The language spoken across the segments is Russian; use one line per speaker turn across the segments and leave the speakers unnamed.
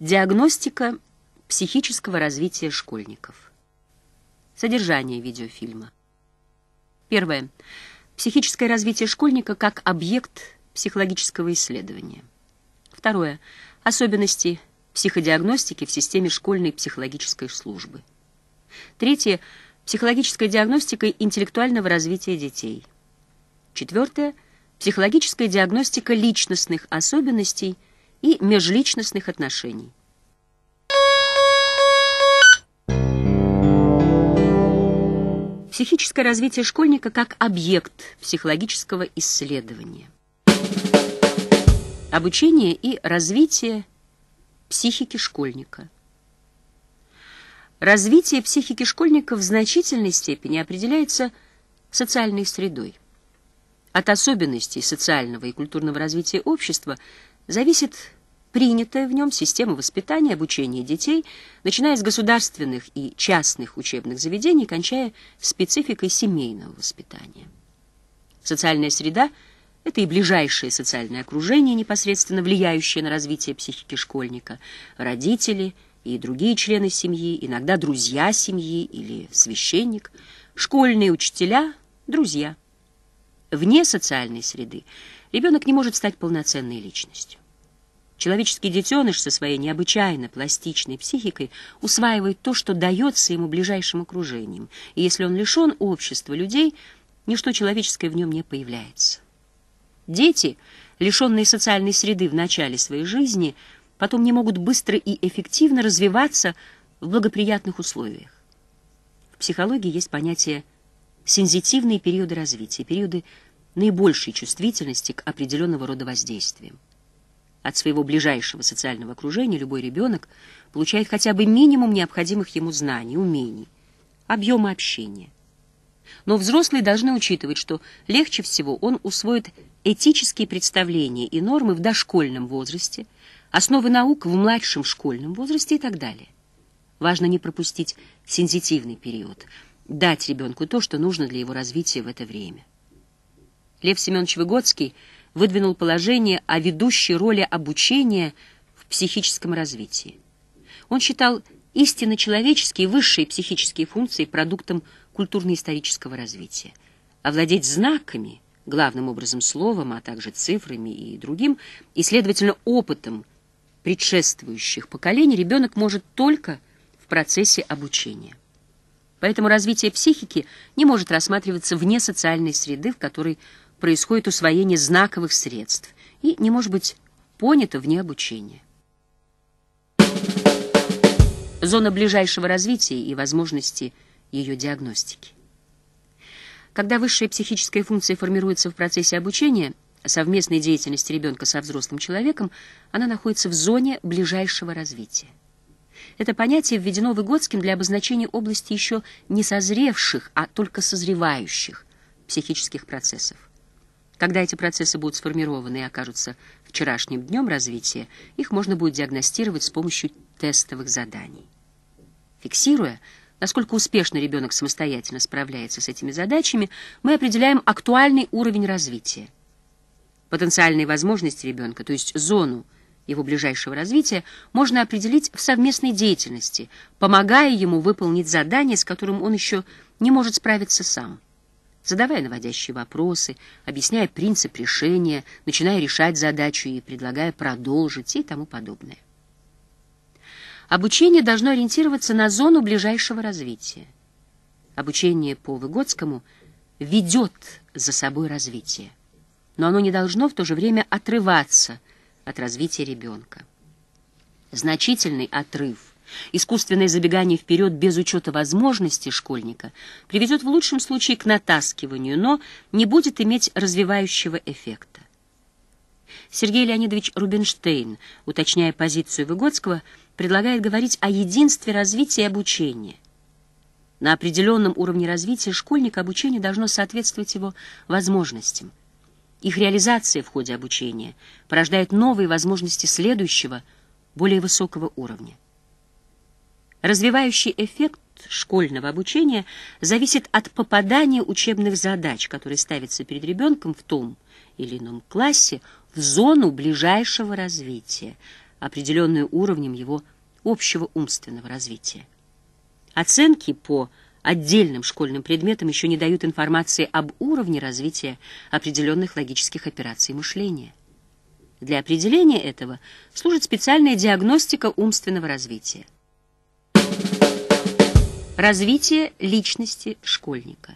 Диагностика психического развития школьников. Содержание видеофильма. Первое. Психическое развитие школьника как объект психологического исследования. Второе. Особенности психодиагностики в системе школьной психологической службы. Третье. Психологическая диагностика интеллектуального развития детей. Четвертое. Психологическая диагностика личностных особенностей – и межличностных отношений. Психическое развитие школьника как объект психологического исследования. Обучение и развитие психики школьника. Развитие психики школьника в значительной степени определяется социальной средой. От особенностей социального и культурного развития общества – зависит принятая в нем система воспитания и обучения детей, начиная с государственных и частных учебных заведений, кончая спецификой семейного воспитания. Социальная среда – это и ближайшее социальное окружение, непосредственно влияющее на развитие психики школьника, родители и другие члены семьи, иногда друзья семьи или священник, школьные учителя – друзья. Вне социальной среды – ребенок не может стать полноценной личностью. Человеческий детеныш со своей необычайно пластичной психикой усваивает то, что дается ему ближайшим окружением, и если он лишен общества людей, ничто человеческое в нем не появляется. Дети, лишенные социальной среды в начале своей жизни, потом не могут быстро и эффективно развиваться в благоприятных условиях. В психологии есть понятие сензитивные периоды развития, периоды наибольшей чувствительности к определенного рода воздействиям. От своего ближайшего социального окружения любой ребенок получает хотя бы минимум необходимых ему знаний, умений, объема общения. Но взрослые должны учитывать, что легче всего он усвоит этические представления и нормы в дошкольном возрасте, основы наук в младшем школьном возрасте и так далее. Важно не пропустить сензитивный период, дать ребенку то, что нужно для его развития в это время. Лев Семенович Выгодский выдвинул положение о ведущей роли обучения в психическом развитии. Он считал истинно человеческие высшие психические функции продуктом культурно-исторического развития. Овладеть знаками, главным образом словом, а также цифрами и другим, и, следовательно, опытом предшествующих поколений ребенок может только в процессе обучения. Поэтому развитие психики не может рассматриваться вне социальной среды, в которой происходит усвоение знаковых средств и не может быть понято вне обучения. Зона ближайшего развития и возможности ее диагностики. Когда высшая психическая функция формируется в процессе обучения, совместной деятельности ребенка со взрослым человеком, она находится в зоне ближайшего развития. Это понятие введено Выгодским для обозначения области еще не созревших, а только созревающих психических процессов. Когда эти процессы будут сформированы и окажутся вчерашним днем развития, их можно будет диагностировать с помощью тестовых заданий. Фиксируя, насколько успешно ребенок самостоятельно справляется с этими задачами, мы определяем актуальный уровень развития. Потенциальные возможности ребенка, то есть зону его ближайшего развития, можно определить в совместной деятельности, помогая ему выполнить задание, с которым он еще не может справиться сам задавая наводящие вопросы, объясняя принцип решения, начиная решать задачу и предлагая продолжить и тому подобное. Обучение должно ориентироваться на зону ближайшего развития. Обучение по Выгодскому ведет за собой развитие, но оно не должно в то же время отрываться от развития ребенка. Значительный отрыв Искусственное забегание вперед без учета возможностей школьника приведет в лучшем случае к натаскиванию, но не будет иметь развивающего эффекта. Сергей Леонидович Рубинштейн, уточняя позицию Выгодского, предлагает говорить о единстве развития и обучения. На определенном уровне развития школьника обучение должно соответствовать его возможностям. Их реализация в ходе обучения порождает новые возможности следующего, более высокого уровня. Развивающий эффект школьного обучения зависит от попадания учебных задач, которые ставятся перед ребенком в том или ином классе, в зону ближайшего развития, определенную уровнем его общего умственного развития. Оценки по отдельным школьным предметам еще не дают информации об уровне развития определенных логических операций мышления. Для определения этого служит специальная диагностика умственного развития – Развитие личности школьника.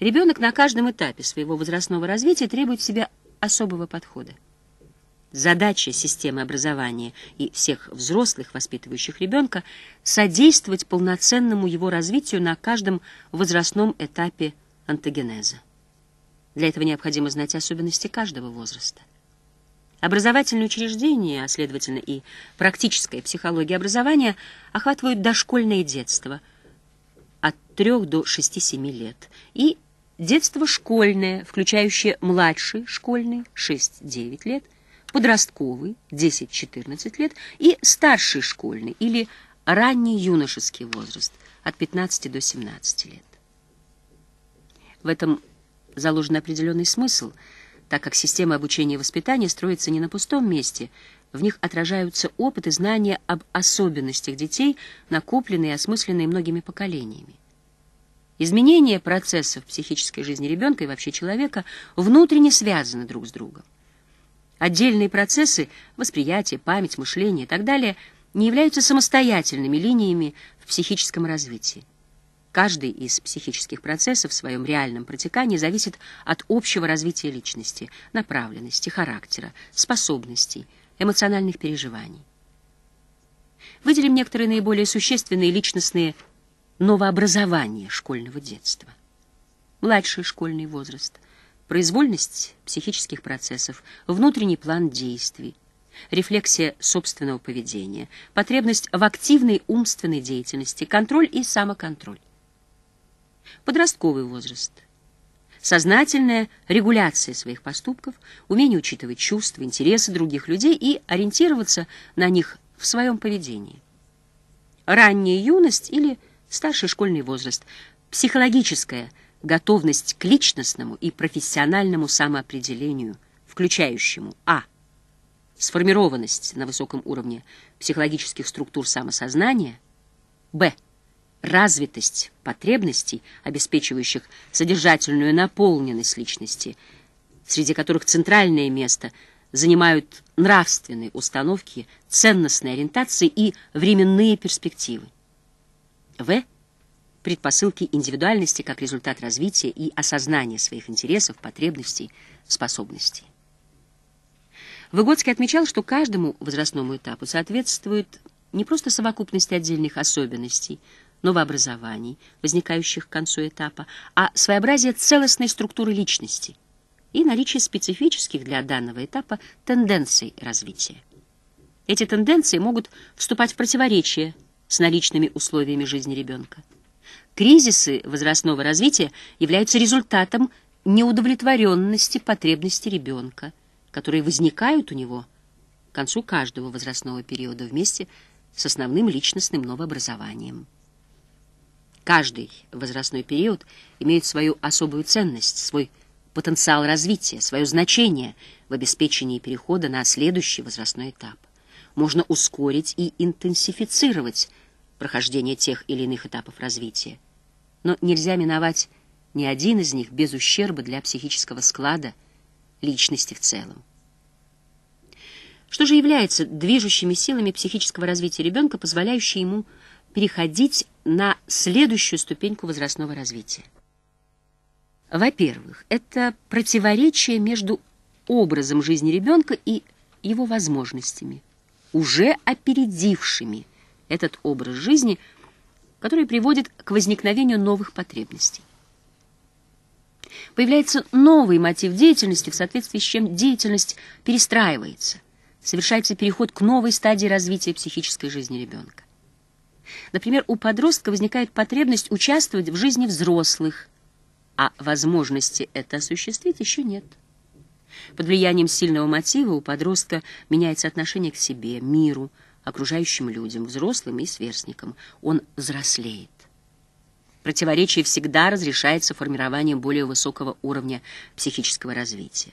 Ребенок на каждом этапе своего возрастного развития требует в себя особого подхода. Задача системы образования и всех взрослых, воспитывающих ребенка, содействовать полноценному его развитию на каждом возрастном этапе антогенеза. Для этого необходимо знать особенности каждого возраста. Образовательные учреждения, а следовательно и практическая психология образования, охватывают дошкольное детство от 3 до 6-7 лет и детство школьное, включающее младший школьный 6-9 лет, подростковый 10-14 лет и старший школьный или ранний юношеский возраст от 15 до 17 лет. В этом заложен определенный смысл – так как система обучения и воспитания строится не на пустом месте. В них отражаются опыт и знания об особенностях детей, накопленные и осмысленные многими поколениями. Изменения процессов психической жизни ребенка и вообще человека внутренне связаны друг с другом. Отдельные процессы – восприятие, память, мышление и так далее – не являются самостоятельными линиями в психическом развитии. Каждый из психических процессов в своем реальном протекании зависит от общего развития личности, направленности, характера, способностей, эмоциональных переживаний. Выделим некоторые наиболее существенные личностные новообразования школьного детства. Младший школьный возраст, произвольность психических процессов, внутренний план действий, рефлексия собственного поведения, потребность в активной умственной деятельности, контроль и самоконтроль. Подростковый возраст. Сознательная регуляция своих поступков, умение учитывать чувства, интересы других людей и ориентироваться на них в своем поведении. Ранняя юность или старший школьный возраст. Психологическая готовность к личностному и профессиональному самоопределению, включающему а. сформированность на высоком уровне психологических структур самосознания, б развитость потребностей, обеспечивающих содержательную наполненность личности, среди которых центральное место занимают нравственные установки, ценностные ориентации и временные перспективы. В. Предпосылки индивидуальности как результат развития и осознания своих интересов, потребностей, способностей. Выгодский отмечал, что каждому возрастному этапу соответствует не просто совокупность отдельных особенностей, новообразований, возникающих к концу этапа, а своеобразие целостной структуры личности и наличие специфических для данного этапа тенденций развития. Эти тенденции могут вступать в противоречие с наличными условиями жизни ребенка. Кризисы возрастного развития являются результатом неудовлетворенности потребностей ребенка, которые возникают у него к концу каждого возрастного периода вместе с основным личностным новообразованием. Каждый возрастной период имеет свою особую ценность, свой потенциал развития, свое значение в обеспечении перехода на следующий возрастной этап. Можно ускорить и интенсифицировать прохождение тех или иных этапов развития. Но нельзя миновать ни один из них без ущерба для психического склада личности в целом. Что же является движущими силами психического развития ребенка, позволяющие ему переходить на следующую ступеньку возрастного развития. Во-первых, это противоречие между образом жизни ребенка и его возможностями, уже опередившими этот образ жизни, который приводит к возникновению новых потребностей. Появляется новый мотив деятельности, в соответствии с чем деятельность перестраивается, совершается переход к новой стадии развития психической жизни ребенка. Например, у подростка возникает потребность участвовать в жизни взрослых, а возможности это осуществить еще нет. Под влиянием сильного мотива у подростка меняется отношение к себе, миру, окружающим людям, взрослым и сверстникам. Он взрослеет. Противоречие всегда разрешается формированием более высокого уровня психического развития.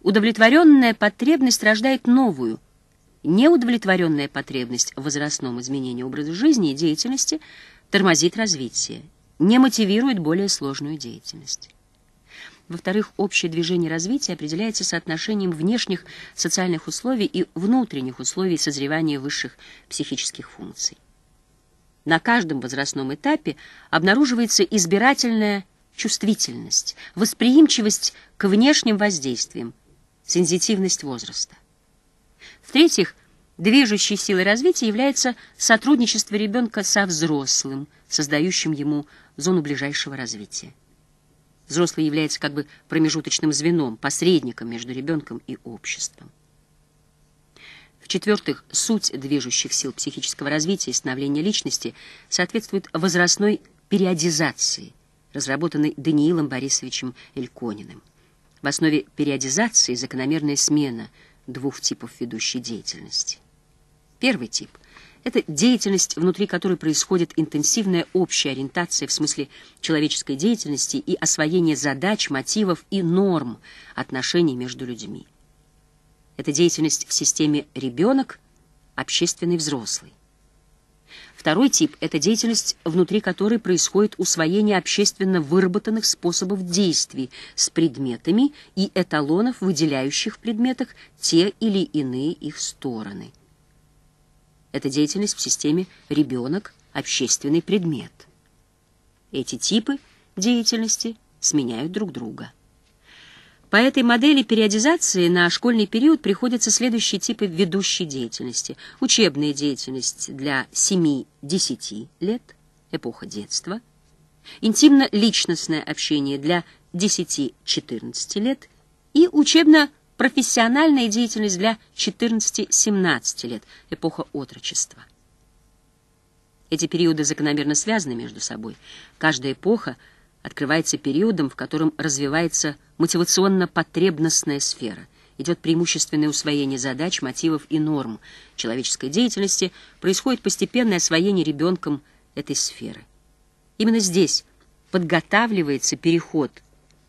Удовлетворенная потребность рождает новую – неудовлетворенная потребность в возрастном изменении образа жизни и деятельности тормозит развитие, не мотивирует более сложную деятельность. Во-вторых, общее движение развития определяется соотношением внешних социальных условий и внутренних условий созревания высших психических функций. На каждом возрастном этапе обнаруживается избирательная чувствительность, восприимчивость к внешним воздействиям, сензитивность возраста. В-третьих, движущей силой развития является сотрудничество ребенка со взрослым, создающим ему зону ближайшего развития. Взрослый является как бы промежуточным звеном, посредником между ребенком и обществом. В-четвертых, суть движущих сил психического развития и становления личности соответствует возрастной периодизации, разработанной Даниилом Борисовичем Элькониным. В основе периодизации закономерная смена – двух типов ведущей деятельности. Первый тип – это деятельность, внутри которой происходит интенсивная общая ориентация в смысле человеческой деятельности и освоение задач, мотивов и норм отношений между людьми. Это деятельность в системе ребенок, общественный взрослый. Второй тип — это деятельность, внутри которой происходит усвоение общественно выработанных способов действий с предметами и эталонов, выделяющих в предметах те или иные их стороны. Это деятельность в системе ребенок, общественный предмет. Эти типы деятельности сменяют друг друга. По этой модели периодизации на школьный период приходятся следующие типы ведущей деятельности. Учебная деятельность для 7-10 лет, эпоха детства. Интимно-личностное общение для 10-14 лет. И учебно-профессиональная деятельность для 14-17 лет, эпоха отрочества. Эти периоды закономерно связаны между собой. Каждая эпоха – открывается периодом, в котором развивается мотивационно-потребностная сфера. Идет преимущественное усвоение задач, мотивов и норм человеческой деятельности, происходит постепенное освоение ребенком этой сферы. Именно здесь подготавливается переход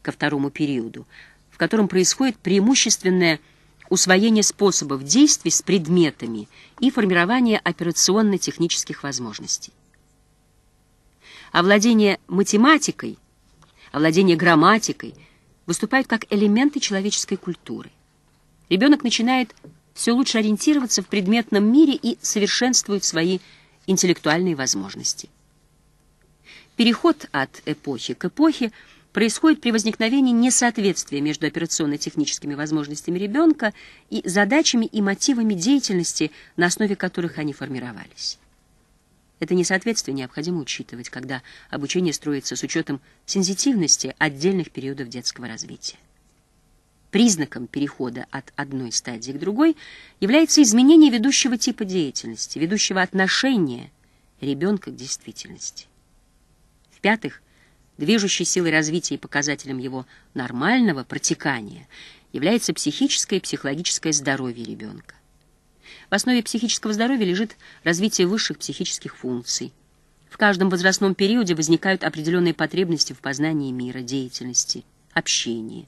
ко второму периоду, в котором происходит преимущественное усвоение способов действий с предметами и формирование операционно-технических возможностей. Овладение математикой – овладение грамматикой выступают как элементы человеческой культуры. Ребенок начинает все лучше ориентироваться в предметном мире и совершенствует свои интеллектуальные возможности. Переход от эпохи к эпохе происходит при возникновении несоответствия между операционно-техническими возможностями ребенка и задачами и мотивами деятельности, на основе которых они формировались. Это несоответствие необходимо учитывать, когда обучение строится с учетом сензитивности отдельных периодов детского развития. Признаком перехода от одной стадии к другой является изменение ведущего типа деятельности, ведущего отношения ребенка к действительности. В-пятых, движущей силой развития и показателем его нормального протекания является психическое и психологическое здоровье ребенка. В основе психического здоровья лежит развитие высших психических функций. В каждом возрастном периоде возникают определенные потребности в познании мира, деятельности, общении.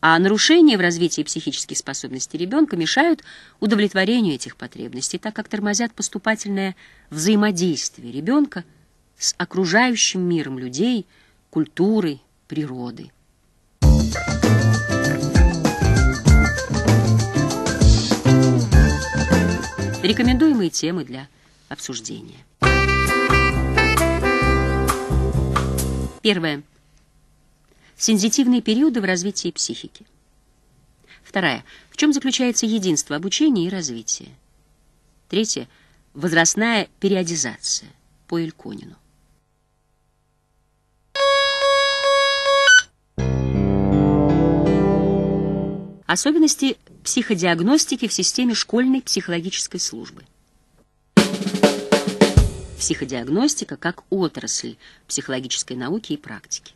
А нарушения в развитии психических способностей ребенка мешают удовлетворению этих потребностей, так как тормозят поступательное взаимодействие ребенка с окружающим миром людей, культуры, природы. рекомендуемые темы для обсуждения. Первое. Сензитивные периоды в развитии психики. Вторая. В чем заключается единство обучения и развития? Третье. Возрастная периодизация по Эльконину. Особенности психодиагностики в системе школьной психологической службы. Психодиагностика как отрасль психологической науки и практики.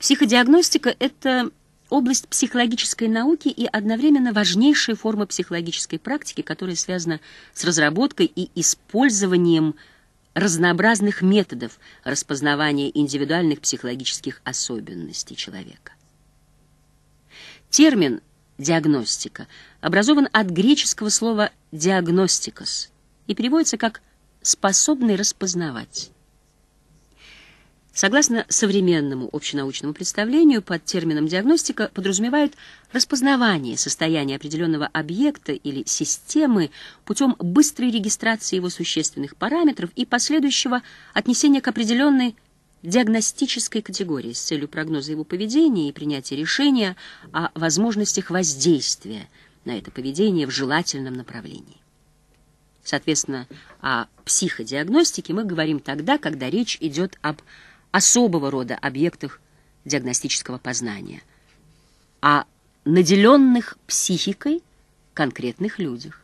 Психодиагностика – это область психологической науки и одновременно важнейшая форма психологической практики, которая связана с разработкой и использованием разнообразных методов распознавания индивидуальных психологических особенностей человека. Термин «диагностика» образован от греческого слова «диагностикос» и переводится как «способный распознавать». Согласно современному общенаучному представлению, под термином диагностика подразумевают распознавание состояния определенного объекта или системы путем быстрой регистрации его существенных параметров и последующего отнесения к определенной диагностической категории с целью прогноза его поведения и принятия решения о возможностях воздействия на это поведение в желательном направлении. Соответственно, о психодиагностике мы говорим тогда, когда речь идет об особого рода объектах диагностического познания, о наделенных психикой конкретных людях.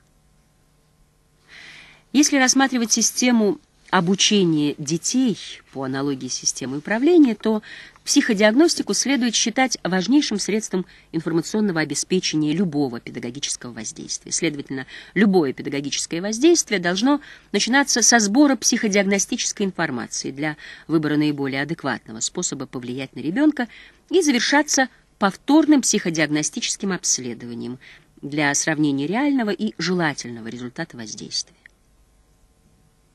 Если рассматривать систему обучение детей по аналогии системы управления, то психодиагностику следует считать важнейшим средством информационного обеспечения любого педагогического воздействия. Следовательно, любое педагогическое воздействие должно начинаться со сбора психодиагностической информации для выбора наиболее адекватного способа повлиять на ребенка и завершаться повторным психодиагностическим обследованием для сравнения реального и желательного результата воздействия.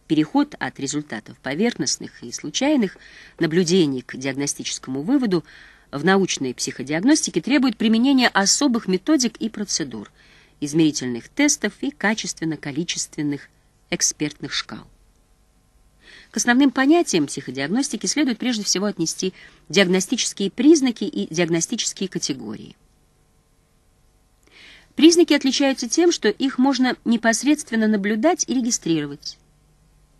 Переход от результатов поверхностных и случайных наблюдений к диагностическому выводу в научной психодиагностике требует применения особых методик и процедур, измерительных тестов и качественно-количественных экспертных шкал. К основным понятиям психодиагностики следует прежде всего отнести диагностические признаки и диагностические категории. Признаки отличаются тем, что их можно непосредственно наблюдать и регистрировать.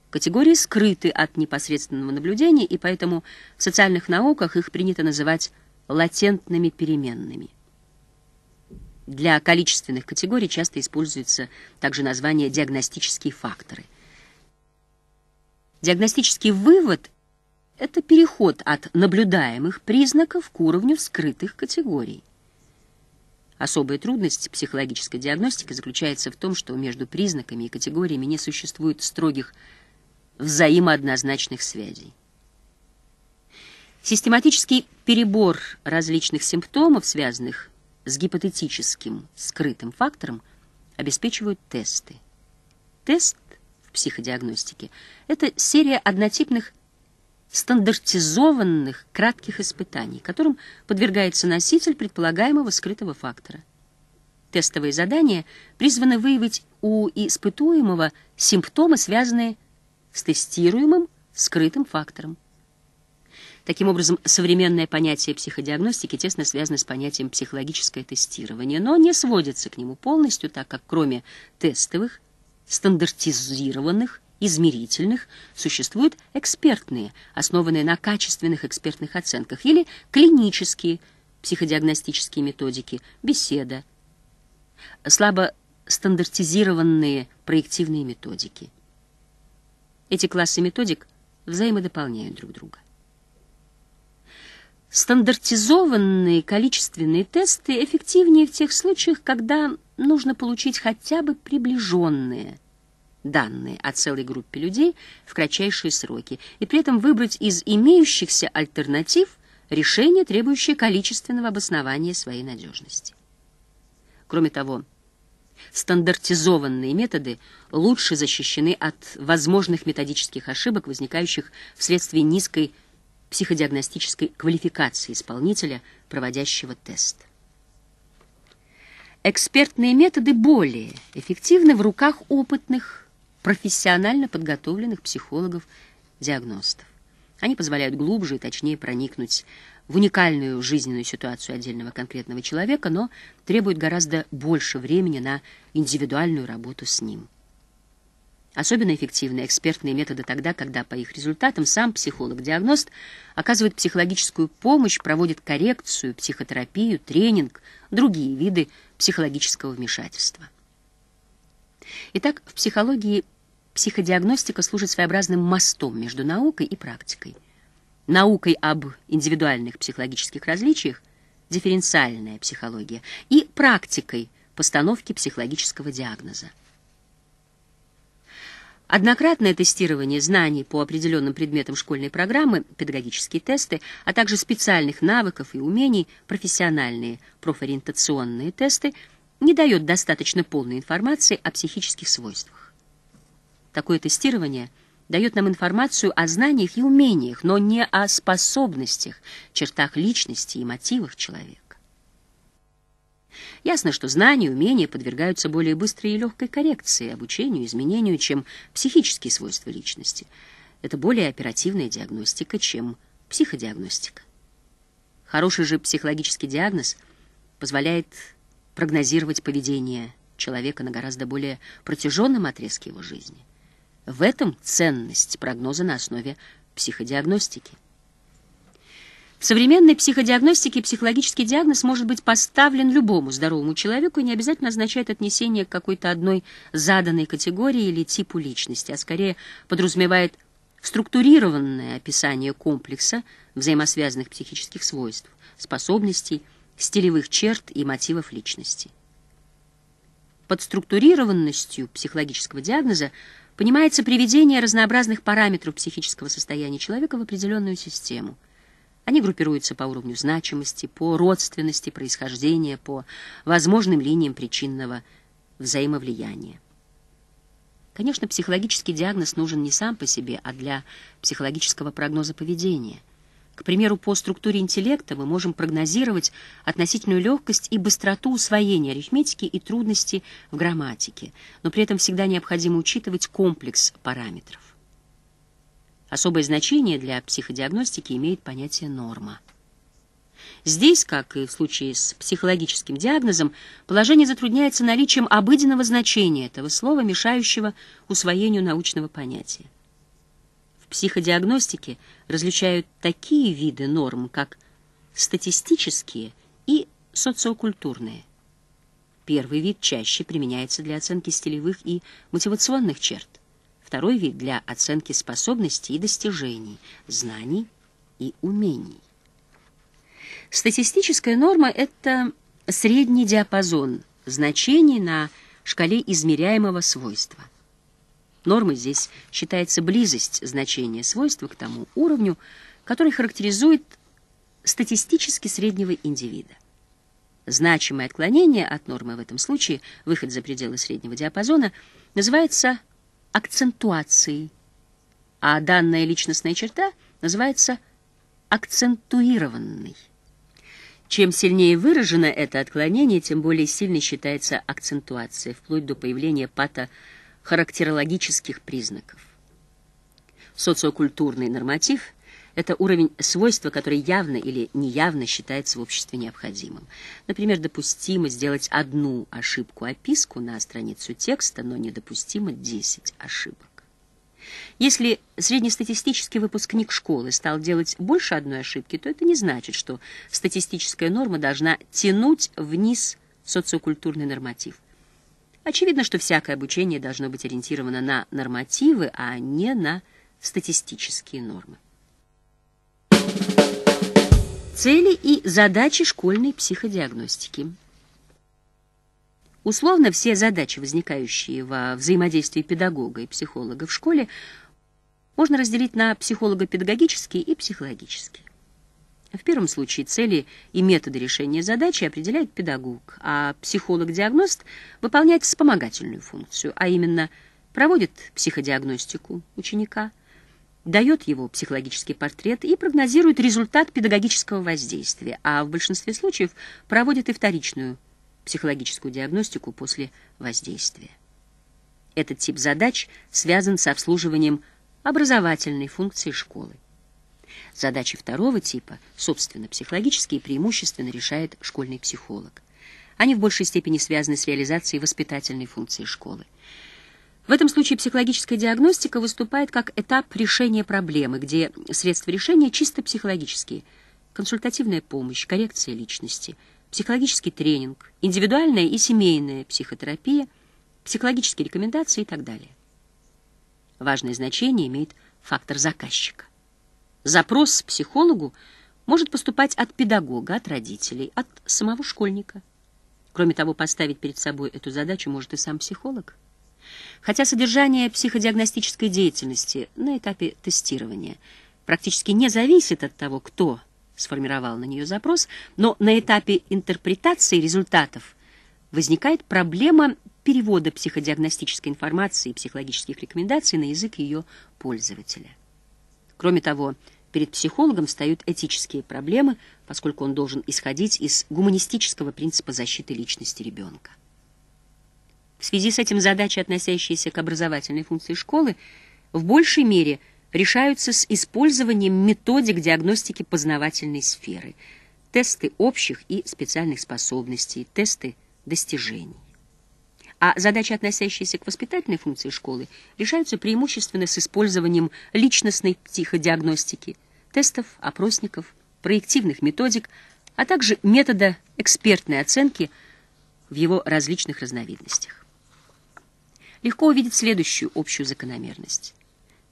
Категории скрыты от непосредственного наблюдения, и поэтому в социальных науках их принято называть латентными переменными. Для количественных категорий часто используется также название диагностические факторы. Диагностический вывод – это переход от наблюдаемых признаков к уровню скрытых категорий. Особая трудность психологической диагностики заключается в том, что между признаками и категориями не существует строгих взаимооднозначных связей. Систематический перебор различных симптомов, связанных с гипотетическим скрытым фактором, обеспечивают тесты. Тест в психодиагностике – это серия однотипных стандартизованных кратких испытаний, которым подвергается носитель предполагаемого скрытого фактора. Тестовые задания призваны выявить у испытуемого симптомы, связанные с с тестируемым скрытым фактором. Таким образом, современное понятие психодиагностики тесно связано с понятием психологическое тестирование, но не сводится к нему полностью, так как кроме тестовых, стандартизированных, измерительных, существуют экспертные, основанные на качественных экспертных оценках, или клинические психодиагностические методики, беседа, слабо стандартизированные проективные методики. Эти классы методик взаимодополняют друг друга. Стандартизованные количественные тесты эффективнее в тех случаях, когда нужно получить хотя бы приближенные данные о целой группе людей в кратчайшие сроки и при этом выбрать из имеющихся альтернатив решение, требующее количественного обоснования своей надежности. Кроме того, стандартизованные методы лучше защищены от возможных методических ошибок, возникающих вследствие низкой психодиагностической квалификации исполнителя, проводящего тест. Экспертные методы более эффективны в руках опытных, профессионально подготовленных психологов-диагностов. Они позволяют глубже и точнее проникнуть в уникальную жизненную ситуацию отдельного конкретного человека, но требует гораздо больше времени на индивидуальную работу с ним. Особенно эффективны экспертные методы тогда, когда по их результатам сам психолог-диагност оказывает психологическую помощь, проводит коррекцию, психотерапию, тренинг, другие виды психологического вмешательства. Итак, в психологии психодиагностика служит своеобразным мостом между наукой и практикой – наукой об индивидуальных психологических различиях, дифференциальная психология, и практикой постановки психологического диагноза. Однократное тестирование знаний по определенным предметам школьной программы, педагогические тесты, а также специальных навыков и умений, профессиональные профориентационные тесты, не дает достаточно полной информации о психических свойствах. Такое тестирование – дает нам информацию о знаниях и умениях, но не о способностях, чертах личности и мотивах человека. Ясно, что знания и умения подвергаются более быстрой и легкой коррекции, обучению, изменению, чем психические свойства личности. Это более оперативная диагностика, чем психодиагностика. Хороший же психологический диагноз позволяет прогнозировать поведение человека на гораздо более протяженном отрезке его жизни – в этом ценность прогноза на основе психодиагностики. В современной психодиагностике психологический диагноз может быть поставлен любому здоровому человеку и не обязательно означает отнесение к какой-то одной заданной категории или типу личности, а скорее подразумевает структурированное описание комплекса взаимосвязанных психических свойств, способностей, стилевых черт и мотивов личности. Под структурированностью психологического диагноза Понимается приведение разнообразных параметров психического состояния человека в определенную систему. Они группируются по уровню значимости, по родственности, происхождения, по возможным линиям причинного взаимовлияния. Конечно, психологический диагноз нужен не сам по себе, а для психологического прогноза поведения – к примеру, по структуре интеллекта мы можем прогнозировать относительную легкость и быстроту усвоения арифметики и трудности в грамматике, но при этом всегда необходимо учитывать комплекс параметров. Особое значение для психодиагностики имеет понятие «норма». Здесь, как и в случае с психологическим диагнозом, положение затрудняется наличием обыденного значения этого слова, мешающего усвоению научного понятия. В психодиагностике различают такие виды норм, как статистические и социокультурные. Первый вид чаще применяется для оценки стилевых и мотивационных черт. Второй вид для оценки способностей и достижений, знаний и умений. Статистическая норма – это средний диапазон значений на шкале измеряемого свойства – Нормой здесь считается близость значения свойства к тому уровню, который характеризует статистически среднего индивида. Значимое отклонение от нормы в этом случае, выход за пределы среднего диапазона, называется акцентуацией, а данная личностная черта называется акцентуированной. Чем сильнее выражено это отклонение, тем более сильной считается акцентуация, вплоть до появления пата характерологических признаков. Социокультурный норматив – это уровень свойства, который явно или неявно считается в обществе необходимым. Например, допустимо сделать одну ошибку-описку на страницу текста, но недопустимо 10 ошибок. Если среднестатистический выпускник школы стал делать больше одной ошибки, то это не значит, что статистическая норма должна тянуть вниз социокультурный норматив. Очевидно, что всякое обучение должно быть ориентировано на нормативы, а не на статистические нормы. Цели и задачи школьной психодиагностики. Условно, все задачи, возникающие во взаимодействии педагога и психолога в школе, можно разделить на психолого-педагогические и психологические. В первом случае цели и методы решения задачи определяет педагог, а психолог-диагност выполняет вспомогательную функцию, а именно проводит психодиагностику ученика, дает его психологический портрет и прогнозирует результат педагогического воздействия, а в большинстве случаев проводит и вторичную психологическую диагностику после воздействия. Этот тип задач связан с обслуживанием образовательной функции школы. Задачи второго типа, собственно, психологические преимущественно решает школьный психолог. Они в большей степени связаны с реализацией воспитательной функции школы. В этом случае психологическая диагностика выступает как этап решения проблемы, где средства решения чисто психологические. Консультативная помощь, коррекция личности, психологический тренинг, индивидуальная и семейная психотерапия, психологические рекомендации и так далее. Важное значение имеет фактор заказчика. Запрос к психологу может поступать от педагога, от родителей, от самого школьника. Кроме того, поставить перед собой эту задачу может и сам психолог. Хотя содержание психодиагностической деятельности на этапе тестирования практически не зависит от того, кто сформировал на нее запрос, но на этапе интерпретации результатов возникает проблема перевода психодиагностической информации и психологических рекомендаций на язык ее пользователя. Кроме того, Перед психологом встают этические проблемы, поскольку он должен исходить из гуманистического принципа защиты личности ребенка. В связи с этим задачи, относящиеся к образовательной функции школы, в большей мере решаются с использованием методик диагностики познавательной сферы, тесты общих и специальных способностей, тесты достижений а задачи, относящиеся к воспитательной функции школы, решаются преимущественно с использованием личностной психодиагностики, тестов, опросников, проективных методик, а также метода экспертной оценки в его различных разновидностях. Легко увидеть следующую общую закономерность.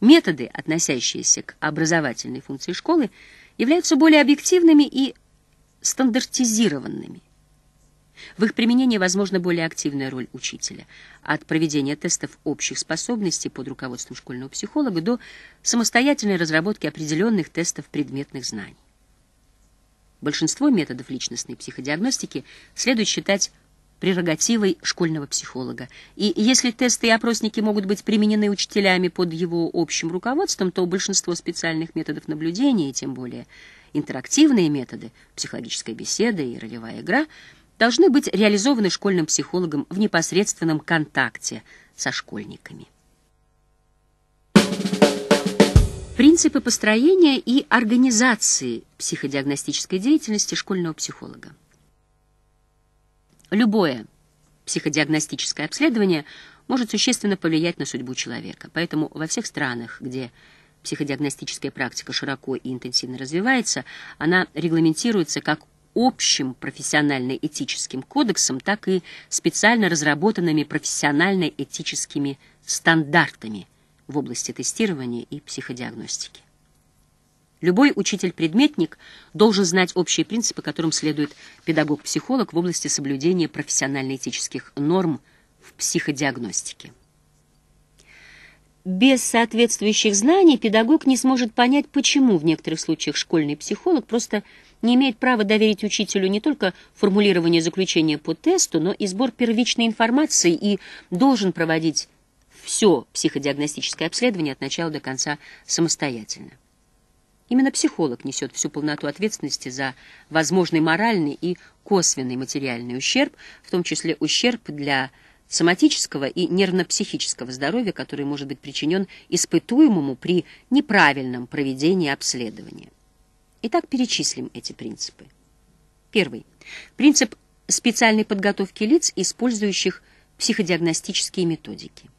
Методы, относящиеся к образовательной функции школы, являются более объективными и стандартизированными. В их применении возможна более активная роль учителя, от проведения тестов общих способностей под руководством школьного психолога до самостоятельной разработки определенных тестов предметных знаний. Большинство методов личностной психодиагностики следует считать прерогативой школьного психолога. И если тесты и опросники могут быть применены учителями под его общим руководством, то большинство специальных методов наблюдения, тем более интерактивные методы, психологическая беседа и ролевая игра – должны быть реализованы школьным психологом в непосредственном контакте со школьниками. Принципы построения и организации психодиагностической деятельности школьного психолога. Любое психодиагностическое обследование может существенно повлиять на судьбу человека. Поэтому во всех странах, где психодиагностическая практика широко и интенсивно развивается, она регламентируется как общим профессионально-этическим кодексом, так и специально разработанными профессионально-этическими стандартами в области тестирования и психодиагностики. Любой учитель-предметник должен знать общие принципы, которым следует педагог-психолог в области соблюдения профессионально-этических норм в психодиагностике. Без соответствующих знаний педагог не сможет понять, почему в некоторых случаях школьный психолог просто не имеет права доверить учителю не только формулирование заключения по тесту, но и сбор первичной информации и должен проводить все психодиагностическое обследование от начала до конца самостоятельно. Именно психолог несет всю полноту ответственности за возможный моральный и косвенный материальный ущерб, в том числе ущерб для соматического и нервно-психического здоровья, который может быть причинен испытуемому при неправильном проведении обследования. Итак, перечислим эти принципы. Первый. Принцип специальной подготовки лиц, использующих психодиагностические методики.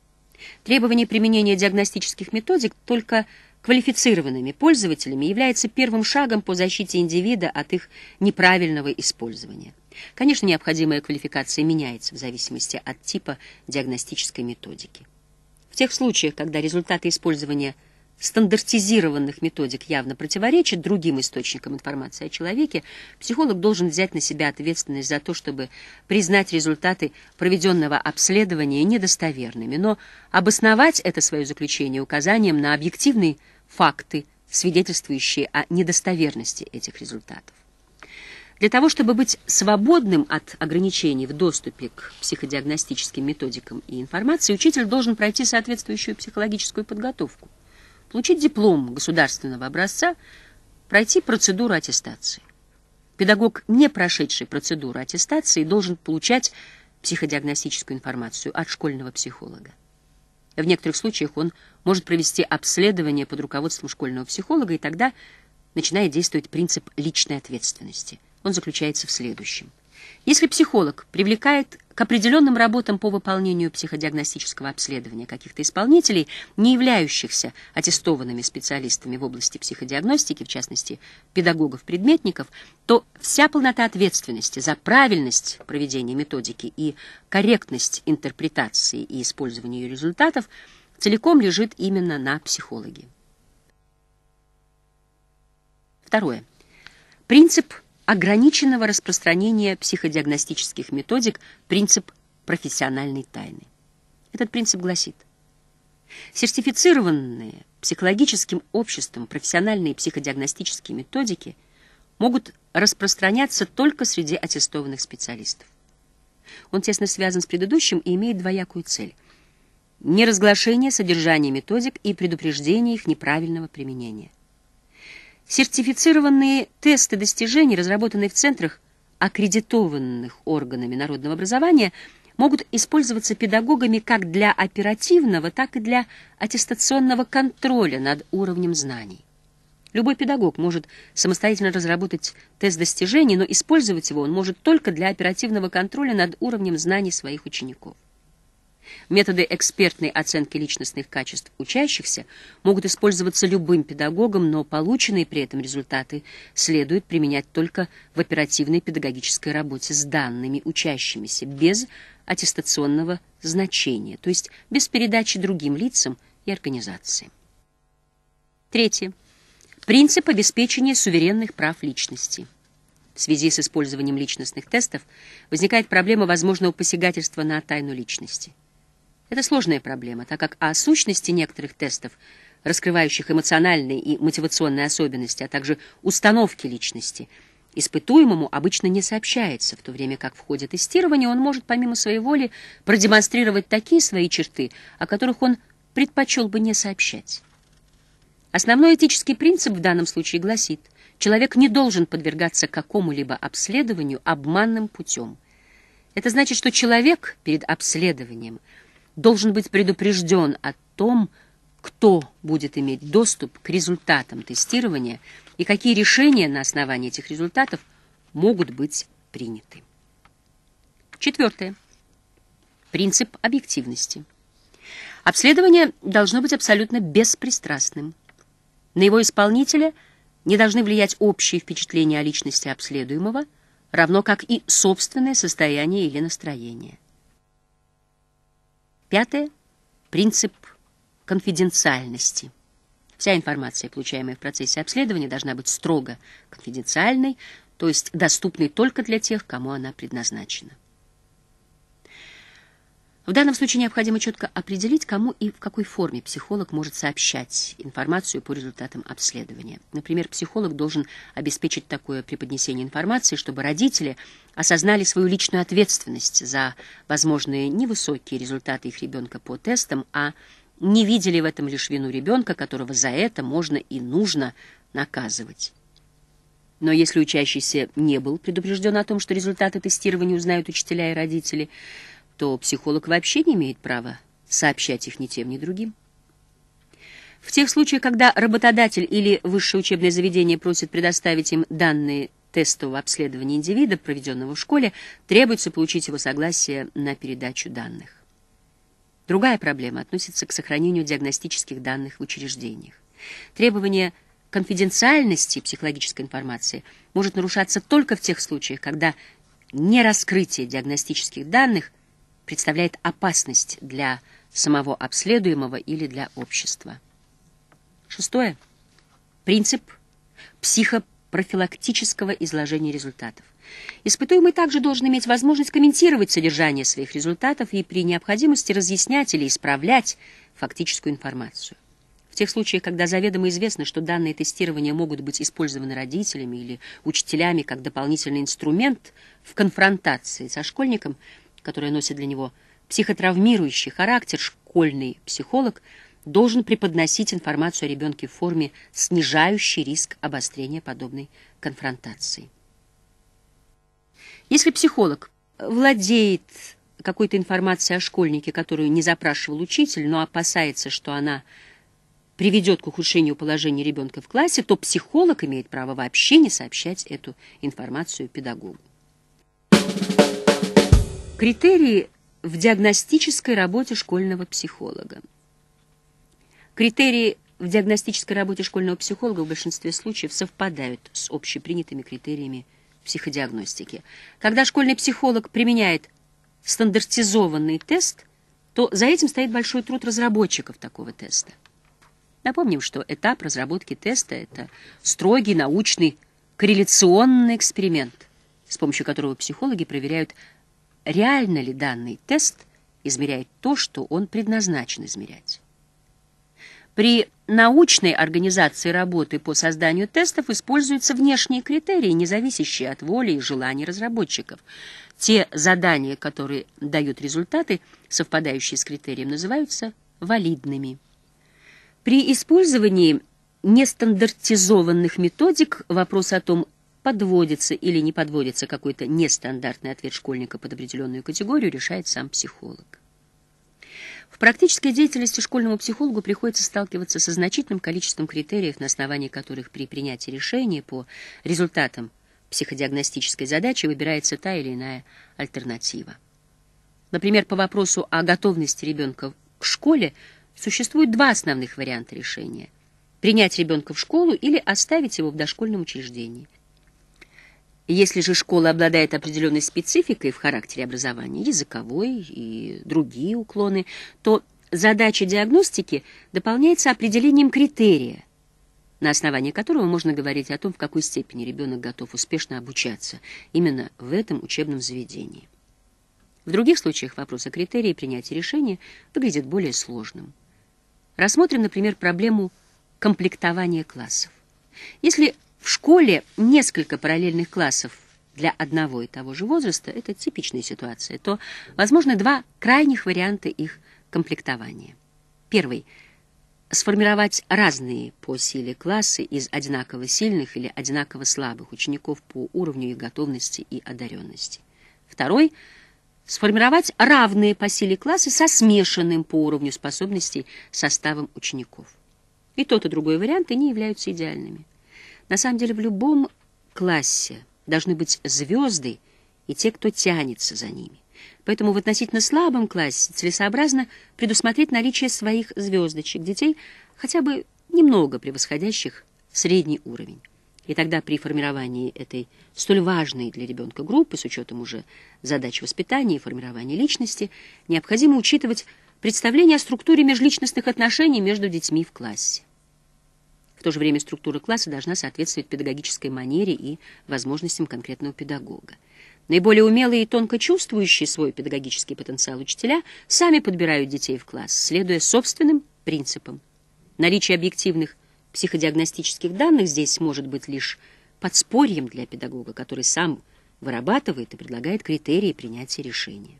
Требование применения диагностических методик только квалифицированными пользователями является первым шагом по защите индивида от их неправильного использования. Конечно, необходимая квалификация меняется в зависимости от типа диагностической методики. В тех случаях, когда результаты использования – стандартизированных методик явно противоречит другим источникам информации о человеке, психолог должен взять на себя ответственность за то, чтобы признать результаты проведенного обследования недостоверными, но обосновать это свое заключение указанием на объективные факты, свидетельствующие о недостоверности этих результатов. Для того, чтобы быть свободным от ограничений в доступе к психодиагностическим методикам и информации, учитель должен пройти соответствующую психологическую подготовку получить диплом государственного образца, пройти процедуру аттестации. Педагог, не прошедший процедуру аттестации, должен получать психодиагностическую информацию от школьного психолога. В некоторых случаях он может провести обследование под руководством школьного психолога, и тогда начинает действовать принцип личной ответственности. Он заключается в следующем – если психолог привлекает к определенным работам по выполнению психодиагностического обследования каких-то исполнителей, не являющихся аттестованными специалистами в области психодиагностики, в частности, педагогов-предметников, то вся полнота ответственности за правильность проведения методики и корректность интерпретации и использования ее результатов целиком лежит именно на психологе. Второе. Принцип – ограниченного распространения психодиагностических методик принцип профессиональной тайны. Этот принцип гласит, сертифицированные психологическим обществом профессиональные психодиагностические методики могут распространяться только среди аттестованных специалистов. Он тесно связан с предыдущим и имеет двоякую цель – неразглашение содержания методик и предупреждение их неправильного применения. Сертифицированные тесты достижений, разработанные в центрах, аккредитованных органами народного образования, могут использоваться педагогами как для оперативного, так и для аттестационного контроля над уровнем знаний. Любой педагог может самостоятельно разработать тест достижений, но использовать его он может только для оперативного контроля над уровнем знаний своих учеников. Методы экспертной оценки личностных качеств учащихся могут использоваться любым педагогом, но полученные при этом результаты следует применять только в оперативной педагогической работе с данными учащимися, без аттестационного значения, то есть без передачи другим лицам и организациям. Третье. Принцип обеспечения суверенных прав личности. В связи с использованием личностных тестов возникает проблема возможного посягательства на тайну личности. Это сложная проблема, так как о сущности некоторых тестов, раскрывающих эмоциональные и мотивационные особенности, а также установки личности, испытуемому обычно не сообщается, в то время как в ходе тестирования он может помимо своей воли продемонстрировать такие свои черты, о которых он предпочел бы не сообщать. Основной этический принцип в данном случае гласит, человек не должен подвергаться какому-либо обследованию обманным путем. Это значит, что человек перед обследованием – должен быть предупрежден о том, кто будет иметь доступ к результатам тестирования и какие решения на основании этих результатов могут быть приняты. Четвертое. Принцип объективности. Обследование должно быть абсолютно беспристрастным. На его исполнителя не должны влиять общие впечатления о личности обследуемого, равно как и собственное состояние или настроение. Пятое – принцип конфиденциальности. Вся информация, получаемая в процессе обследования, должна быть строго конфиденциальной, то есть доступной только для тех, кому она предназначена. В данном случае необходимо четко определить, кому и в какой форме психолог может сообщать информацию по результатам обследования. Например, психолог должен обеспечить такое преподнесение информации, чтобы родители осознали свою личную ответственность за возможные невысокие результаты их ребенка по тестам, а не видели в этом лишь вину ребенка, которого за это можно и нужно наказывать. Но если учащийся не был предупрежден о том, что результаты тестирования узнают учителя и родители – то психолог вообще не имеет права сообщать их ни тем, ни другим. В тех случаях, когда работодатель или высшее учебное заведение просит предоставить им данные тестового обследования индивида, проведенного в школе, требуется получить его согласие на передачу данных. Другая проблема относится к сохранению диагностических данных в учреждениях. Требование конфиденциальности психологической информации может нарушаться только в тех случаях, когда нераскрытие диагностических данных представляет опасность для самого обследуемого или для общества. Шестое. Принцип психопрофилактического изложения результатов. Испытуемый также должен иметь возможность комментировать содержание своих результатов и при необходимости разъяснять или исправлять фактическую информацию. В тех случаях, когда заведомо известно, что данные тестирования могут быть использованы родителями или учителями как дополнительный инструмент в конфронтации со школьником – которая носит для него психотравмирующий характер, школьный психолог должен преподносить информацию о ребенке в форме, снижающей риск обострения подобной конфронтации. Если психолог владеет какой-то информацией о школьнике, которую не запрашивал учитель, но опасается, что она приведет к ухудшению положения ребенка в классе, то психолог имеет право вообще не сообщать эту информацию педагогу. Критерии в диагностической работе школьного психолога. Критерии в диагностической работе школьного психолога в большинстве случаев совпадают с общепринятыми критериями психодиагностики. Когда школьный психолог применяет стандартизованный тест, то за этим стоит большой труд разработчиков такого теста. Напомним, что этап разработки теста – это строгий научный корреляционный эксперимент, с помощью которого психологи проверяют реально ли данный тест измеряет то, что он предназначен измерять. При научной организации работы по созданию тестов используются внешние критерии, не зависящие от воли и желаний разработчиков. Те задания, которые дают результаты, совпадающие с критерием, называются валидными. При использовании нестандартизованных методик вопрос о том, подводится или не подводится какой-то нестандартный ответ школьника под определенную категорию, решает сам психолог. В практической деятельности школьному психологу приходится сталкиваться со значительным количеством критериев, на основании которых при принятии решения по результатам психодиагностической задачи выбирается та или иная альтернатива. Например, по вопросу о готовности ребенка к школе существует два основных варианта решения. Принять ребенка в школу или оставить его в дошкольном учреждении. Если же школа обладает определенной спецификой в характере образования, языковой и другие уклоны, то задача диагностики дополняется определением критерия, на основании которого можно говорить о том, в какой степени ребенок готов успешно обучаться именно в этом учебном заведении. В других случаях вопрос о критерии принятия решения выглядит более сложным. Рассмотрим, например, проблему комплектования классов. Если в школе несколько параллельных классов для одного и того же возраста – это типичная ситуация, то возможны два крайних варианта их комплектования. Первый – сформировать разные по силе классы из одинаково сильных или одинаково слабых учеников по уровню их готовности и одаренности. Второй – сформировать равные по силе классы со смешанным по уровню способностей составом учеников. И тот, и другой варианты не являются идеальными. На самом деле в любом классе должны быть звезды и те, кто тянется за ними. Поэтому в относительно слабом классе целесообразно предусмотреть наличие своих звездочек детей, хотя бы немного превосходящих средний уровень. И тогда при формировании этой столь важной для ребенка группы, с учетом уже задач воспитания и формирования личности, необходимо учитывать представление о структуре межличностных отношений между детьми в классе то же время структура класса должна соответствовать педагогической манере и возможностям конкретного педагога. Наиболее умелые и тонко чувствующие свой педагогический потенциал учителя сами подбирают детей в класс, следуя собственным принципам. Наличие объективных психодиагностических данных здесь может быть лишь подспорьем для педагога, который сам вырабатывает и предлагает критерии принятия решения.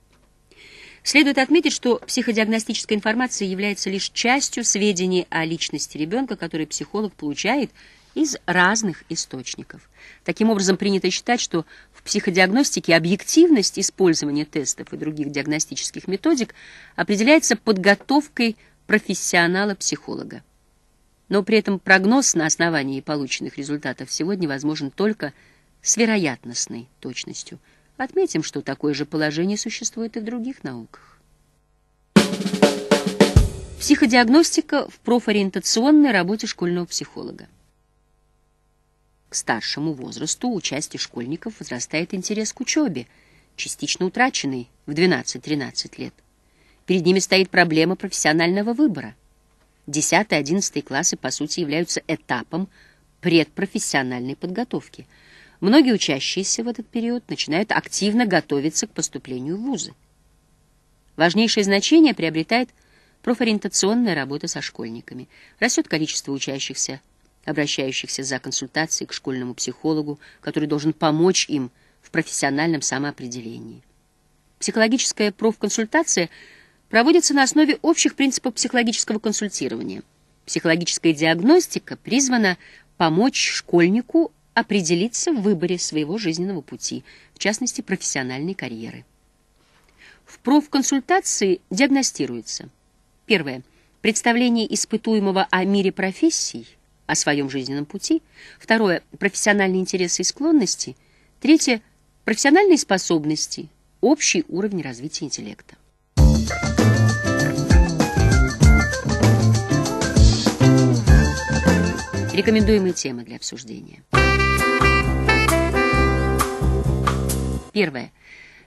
Следует отметить, что психодиагностическая информация является лишь частью сведений о личности ребенка, которые психолог получает из разных источников. Таким образом, принято считать, что в психодиагностике объективность использования тестов и других диагностических методик определяется подготовкой профессионала-психолога. Но при этом прогноз на основании полученных результатов сегодня возможен только с вероятностной точностью – Отметим, что такое же положение существует и в других науках. Психодиагностика в профориентационной работе школьного психолога. К старшему возрасту у части школьников возрастает интерес к учебе, частично утраченный в 12-13 лет. Перед ними стоит проблема профессионального выбора. 10-11 классы, по сути, являются этапом предпрофессиональной подготовки – Многие учащиеся в этот период начинают активно готовиться к поступлению в вузы. Важнейшее значение приобретает профориентационная работа со школьниками. Растет количество учащихся, обращающихся за консультацией к школьному психологу, который должен помочь им в профессиональном самоопределении. Психологическая профконсультация проводится на основе общих принципов психологического консультирования. Психологическая диагностика призвана помочь школьнику определиться в выборе своего жизненного пути, в частности, профессиональной карьеры. В профконсультации диагностируется первое представление испытуемого о мире профессий, о своем жизненном пути, второе профессиональные интересы и склонности, третье профессиональные способности, общий уровень развития интеллекта. Рекомендуемые темы для обсуждения. Первое.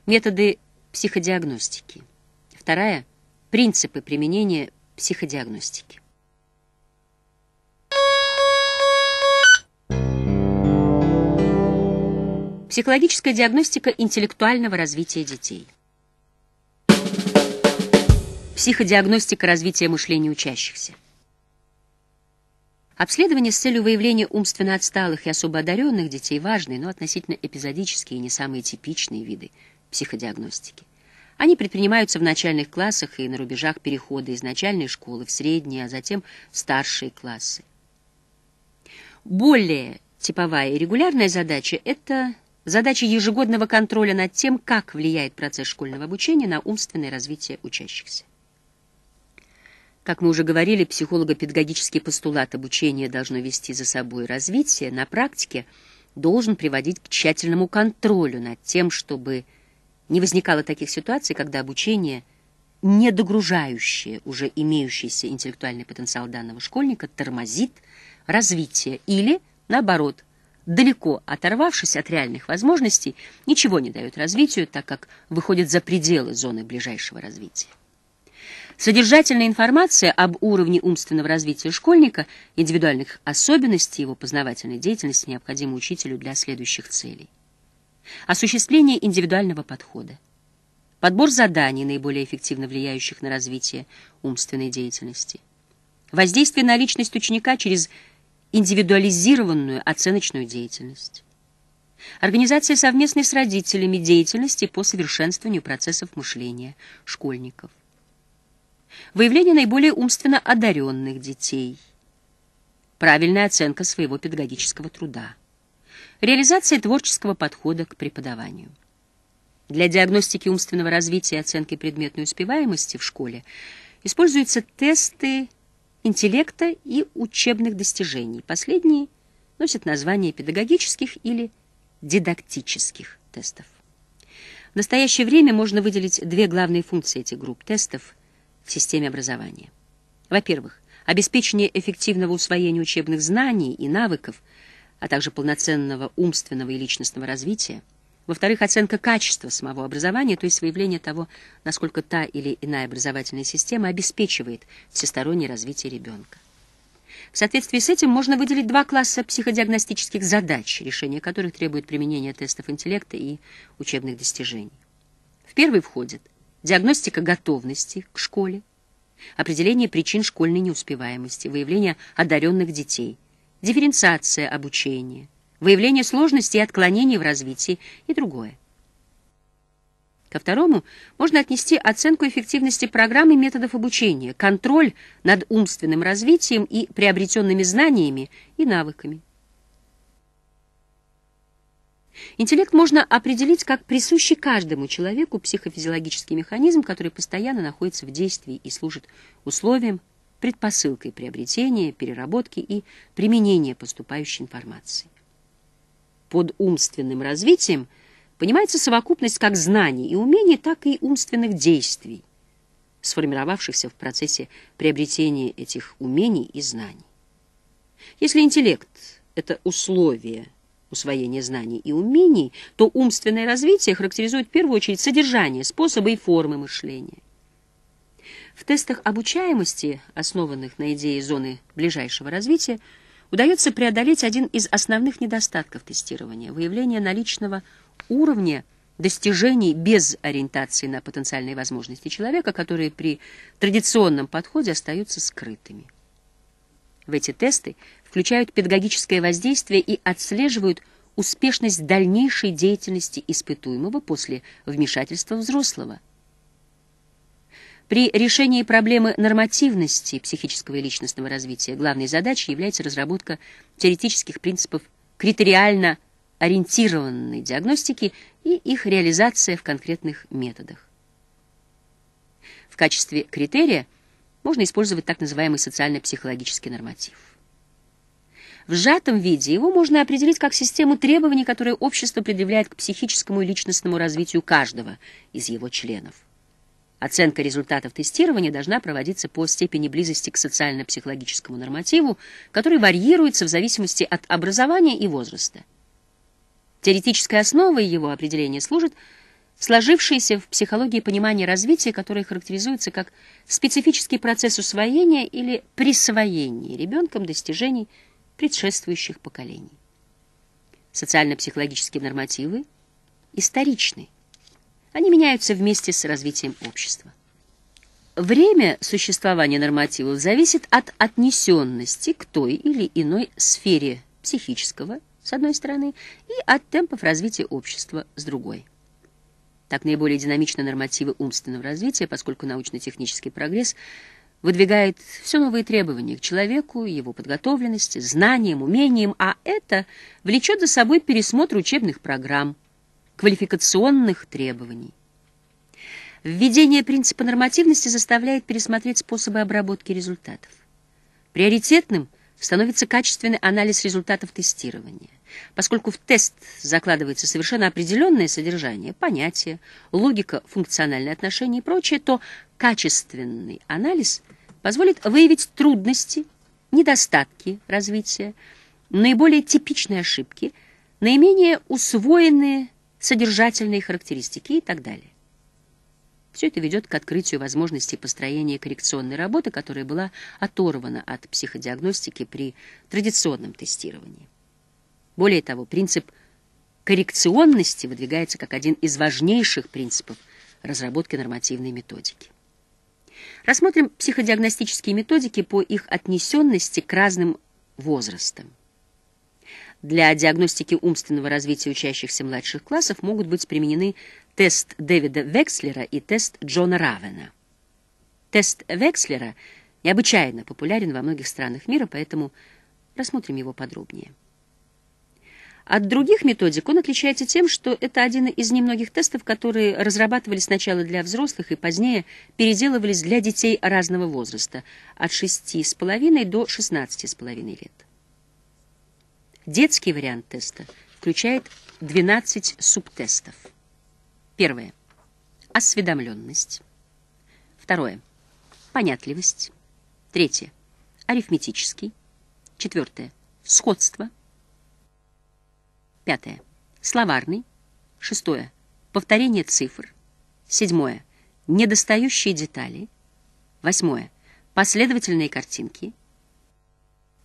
Методы психодиагностики. Вторая. Принципы применения психодиагностики. Психологическая диагностика интеллектуального развития детей. Психодиагностика развития мышления учащихся. Обследование с целью выявления умственно отсталых и особо одаренных детей – важные, но относительно эпизодические и не самые типичные виды психодиагностики. Они предпринимаются в начальных классах и на рубежах перехода из начальной школы в средние, а затем в старшие классы. Более типовая и регулярная задача – это задача ежегодного контроля над тем, как влияет процесс школьного обучения на умственное развитие учащихся. Как мы уже говорили, психолого-педагогический постулат обучения должно вести за собой развитие, на практике должен приводить к тщательному контролю над тем, чтобы не возникало таких ситуаций, когда обучение, не догружающее уже имеющийся интеллектуальный потенциал данного школьника, тормозит развитие или, наоборот, далеко оторвавшись от реальных возможностей, ничего не дает развитию, так как выходит за пределы зоны ближайшего развития. Содержательная информация об уровне умственного развития школьника, индивидуальных особенностей его познавательной деятельности необходима учителю для следующих целей. Осуществление индивидуального подхода. Подбор заданий, наиболее эффективно влияющих на развитие умственной деятельности. Воздействие на личность ученика через индивидуализированную оценочную деятельность. Организация совместной с родителями деятельности по совершенствованию процессов мышления школьников выявление наиболее умственно одаренных детей, правильная оценка своего педагогического труда, реализация творческого подхода к преподаванию. Для диагностики умственного развития и оценки предметной успеваемости в школе используются тесты интеллекта и учебных достижений. Последние носят название педагогических или дидактических тестов. В настоящее время можно выделить две главные функции этих групп тестов – системе образования. Во-первых, обеспечение эффективного усвоения учебных знаний и навыков, а также полноценного умственного и личностного развития. Во-вторых, оценка качества самого образования, то есть выявление того, насколько та или иная образовательная система обеспечивает всестороннее развитие ребенка. В соответствии с этим можно выделить два класса психодиагностических задач, решение которых требует применения тестов интеллекта и учебных достижений. В первый входит – диагностика готовности к школе, определение причин школьной неуспеваемости, выявление одаренных детей, дифференциация обучения, выявление сложностей и отклонений в развитии и другое. Ко второму можно отнести оценку эффективности программы и методов обучения, контроль над умственным развитием и приобретенными знаниями и навыками. Интеллект можно определить как присущий каждому человеку психофизиологический механизм, который постоянно находится в действии и служит условием, предпосылкой приобретения, переработки и применения поступающей информации. Под умственным развитием понимается совокупность как знаний и умений, так и умственных действий, сформировавшихся в процессе приобретения этих умений и знаний. Если интеллект – это условие – усвоения знаний и умений, то умственное развитие характеризует в первую очередь содержание, способы и формы мышления. В тестах обучаемости, основанных на идее зоны ближайшего развития, удается преодолеть один из основных недостатков тестирования – выявление наличного уровня достижений без ориентации на потенциальные возможности человека, которые при традиционном подходе остаются скрытыми. В эти тесты включают педагогическое воздействие и отслеживают успешность дальнейшей деятельности испытуемого после вмешательства взрослого. При решении проблемы нормативности психического и личностного развития главной задачей является разработка теоретических принципов критериально ориентированной диагностики и их реализация в конкретных методах. В качестве критерия можно использовать так называемый социально-психологический норматив. В сжатом виде его можно определить как систему требований, которые общество предъявляет к психическому и личностному развитию каждого из его членов. Оценка результатов тестирования должна проводиться по степени близости к социально-психологическому нормативу, который варьируется в зависимости от образования и возраста. Теоретической основой его определения служит сложившееся в психологии понимание развития, которое характеризуется как специфический процесс усвоения или присвоения ребенком достижений предшествующих поколений. Социально-психологические нормативы историчны. Они меняются вместе с развитием общества. Время существования нормативов зависит от отнесенности к той или иной сфере психического, с одной стороны, и от темпов развития общества, с другой. Так наиболее динамичны нормативы умственного развития, поскольку научно-технический прогресс – выдвигает все новые требования к человеку, его подготовленности, знаниям, умениям, а это влечет за собой пересмотр учебных программ, квалификационных требований. Введение принципа нормативности заставляет пересмотреть способы обработки результатов. Приоритетным становится качественный анализ результатов тестирования. Поскольку в тест закладывается совершенно определенное содержание, понятия, логика, функциональные отношения и прочее, то качественный анализ – позволит выявить трудности, недостатки развития, наиболее типичные ошибки, наименее усвоенные содержательные характеристики и так далее. Все это ведет к открытию возможности построения коррекционной работы, которая была оторвана от психодиагностики при традиционном тестировании. Более того, принцип коррекционности выдвигается как один из важнейших принципов разработки нормативной методики. Рассмотрим психодиагностические методики по их отнесенности к разным возрастам. Для диагностики умственного развития учащихся младших классов могут быть применены тест Дэвида Векслера и тест Джона Равена. Тест Векслера необычайно популярен во многих странах мира, поэтому рассмотрим его подробнее. От других методик он отличается тем, что это один из немногих тестов, которые разрабатывались сначала для взрослых и позднее переделывались для детей разного возраста от 6,5 до 16,5 лет. Детский вариант теста включает 12 субтестов. Первое. Осведомленность. Второе. Понятливость. Третье. Арифметический. Четвертое. Сходство. Пятое. Словарный. Шестое. Повторение цифр. Седьмое. Недостающие детали. Восьмое. Последовательные картинки.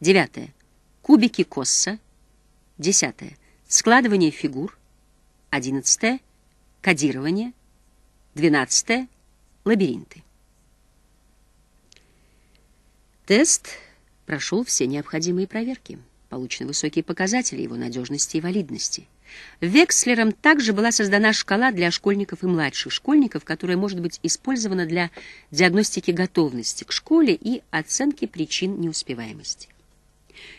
Девятое. Кубики Косса. Десятое. Складывание фигур. Одиннадцатое. Кодирование. Двенадцатое. Лабиринты. Тест прошел все необходимые проверки получены высокие показатели его надежности и валидности. Векслером также была создана шкала для школьников и младших школьников, которая может быть использована для диагностики готовности к школе и оценки причин неуспеваемости.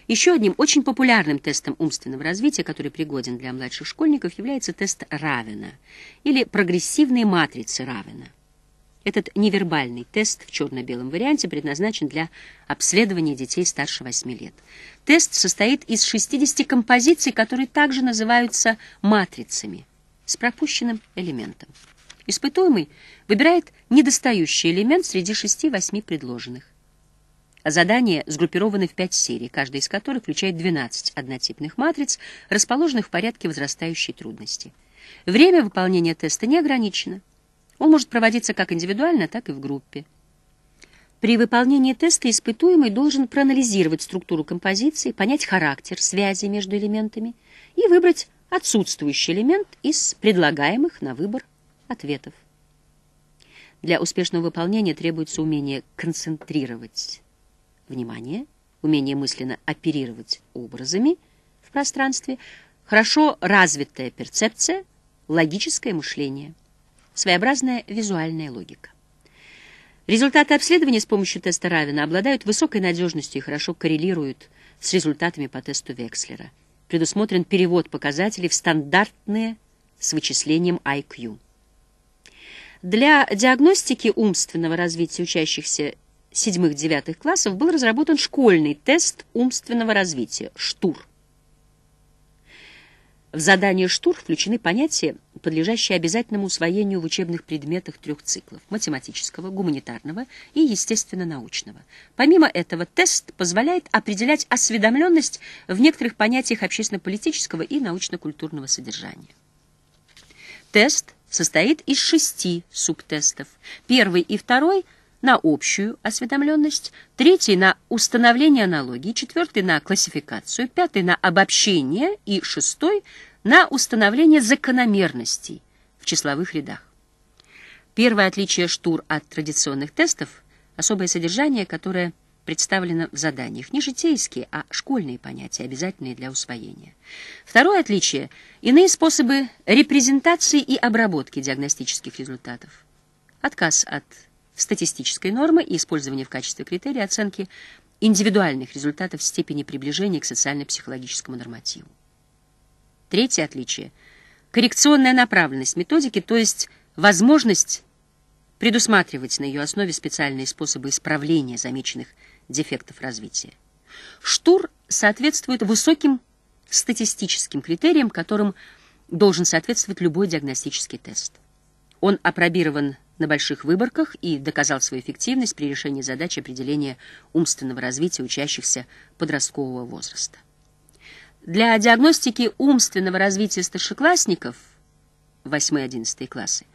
Еще одним очень популярным тестом умственного развития, который пригоден для младших школьников, является тест Равена или прогрессивные матрицы Равена. Этот невербальный тест в черно-белом варианте предназначен для обследования детей старше 8 лет. Тест состоит из 60 композиций, которые также называются матрицами с пропущенным элементом. Испытуемый выбирает недостающий элемент среди 6-8 предложенных. Задания сгруппированы в 5 серий, каждая из которых включает 12 однотипных матриц, расположенных в порядке возрастающей трудности. Время выполнения теста не ограничено. Он может проводиться как индивидуально, так и в группе. При выполнении теста испытуемый должен проанализировать структуру композиции, понять характер связи между элементами и выбрать отсутствующий элемент из предлагаемых на выбор ответов. Для успешного выполнения требуется умение концентрировать внимание, умение мысленно оперировать образами в пространстве, хорошо развитая перцепция, логическое мышление – своеобразная визуальная логика. Результаты обследования с помощью теста Равина обладают высокой надежностью и хорошо коррелируют с результатами по тесту Векслера. Предусмотрен перевод показателей в стандартные с вычислением IQ. Для диагностики умственного развития учащихся 7-9 классов был разработан школьный тест умственного развития – ШТУР. В задание Штур включены понятия, подлежащие обязательному усвоению в учебных предметах трех циклов – математического, гуманитарного и естественно-научного. Помимо этого, тест позволяет определять осведомленность в некоторых понятиях общественно-политического и научно-культурного содержания. Тест состоит из шести субтестов. Первый и второй – на общую осведомленность, третий на установление аналогии, четвертый на классификацию, пятый на обобщение и шестой на установление закономерностей в числовых рядах. Первое отличие штур от традиционных тестов – особое содержание, которое представлено в заданиях, не житейские, а школьные понятия, обязательные для усвоения. Второе отличие – иные способы репрезентации и обработки диагностических результатов. Отказ от статистической нормы и использование в качестве критерия оценки индивидуальных результатов степени приближения к социально-психологическому нормативу. Третье отличие – коррекционная направленность методики, то есть возможность предусматривать на ее основе специальные способы исправления замеченных дефектов развития. Штур соответствует высоким статистическим критериям, которым должен соответствовать любой диагностический тест. Он апробирован на больших выборках и доказал свою эффективность при решении задач определения умственного развития учащихся подросткового возраста. Для диагностики умственного развития старшеклассников 8-11 классы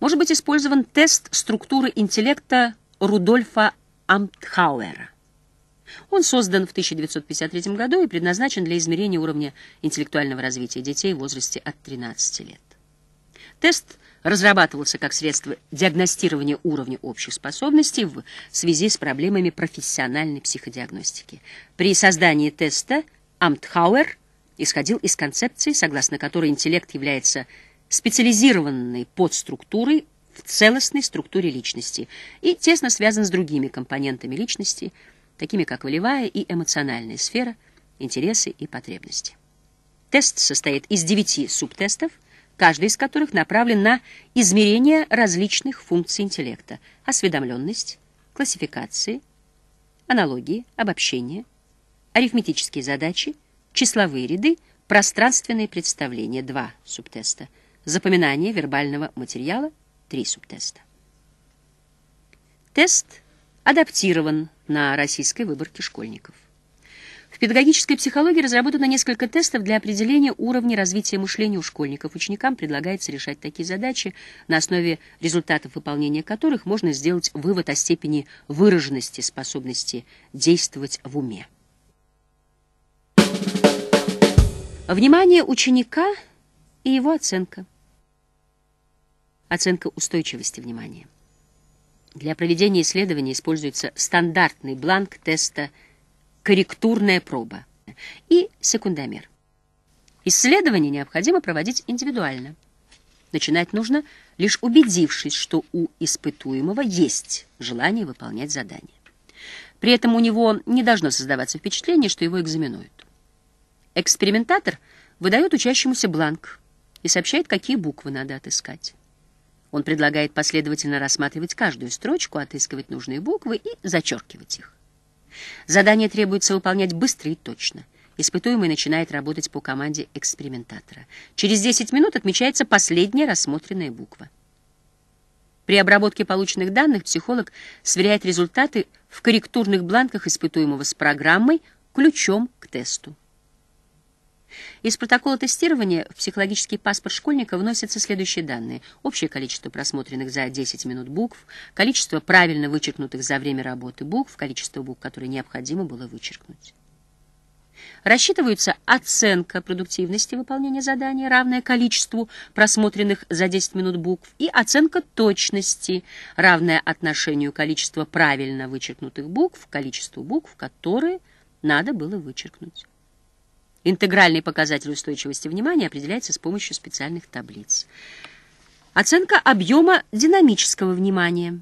может быть использован тест структуры интеллекта Рудольфа Амтхауэра. Он создан в 1953 году и предназначен для измерения уровня интеллектуального развития детей в возрасте от 13 лет. Тест разрабатывался как средство диагностирования уровня общих способностей в связи с проблемами профессиональной психодиагностики. При создании теста Амтхауэр исходил из концепции, согласно которой интеллект является специализированной подструктурой в целостной структуре личности и тесно связан с другими компонентами личности, такими как волевая и эмоциональная сфера, интересы и потребности. Тест состоит из девяти субтестов – каждый из которых направлен на измерение различных функций интеллекта – осведомленность, классификации, аналогии, обобщение, арифметические задачи, числовые ряды, пространственные представления – два субтеста, запоминание вербального материала – три субтеста. Тест адаптирован на российской выборке школьников. В педагогической психологии разработано несколько тестов для определения уровня развития мышления у школьников. Ученикам предлагается решать такие задачи, на основе результатов выполнения которых можно сделать вывод о степени выраженности способности действовать в уме. Внимание ученика и его оценка. Оценка устойчивости внимания. Для проведения исследования используется стандартный бланк теста «Институт» корректурная проба и секундомер. Исследование необходимо проводить индивидуально. Начинать нужно, лишь убедившись, что у испытуемого есть желание выполнять задание. При этом у него не должно создаваться впечатление, что его экзаменуют. Экспериментатор выдает учащемуся бланк и сообщает, какие буквы надо отыскать. Он предлагает последовательно рассматривать каждую строчку, отыскивать нужные буквы и зачеркивать их. Задание требуется выполнять быстро и точно. Испытуемый начинает работать по команде экспериментатора. Через 10 минут отмечается последняя рассмотренная буква. При обработке полученных данных психолог сверяет результаты в корректурных бланках испытуемого с программой ключом к тесту. Из протокола тестирования в психологический паспорт школьника вносятся следующие данные. Общее количество просмотренных за 10 минут букв, количество правильно вычеркнутых за время работы букв, количество букв, которые необходимо было вычеркнуть. Рассчитывается оценка продуктивности выполнения задания, равная количеству просмотренных за 10 минут букв, и оценка точности, равная отношению количества правильно вычеркнутых букв к количеству букв, которые надо было вычеркнуть. Интегральный показатель устойчивости внимания определяется с помощью специальных таблиц. Оценка объема динамического внимания.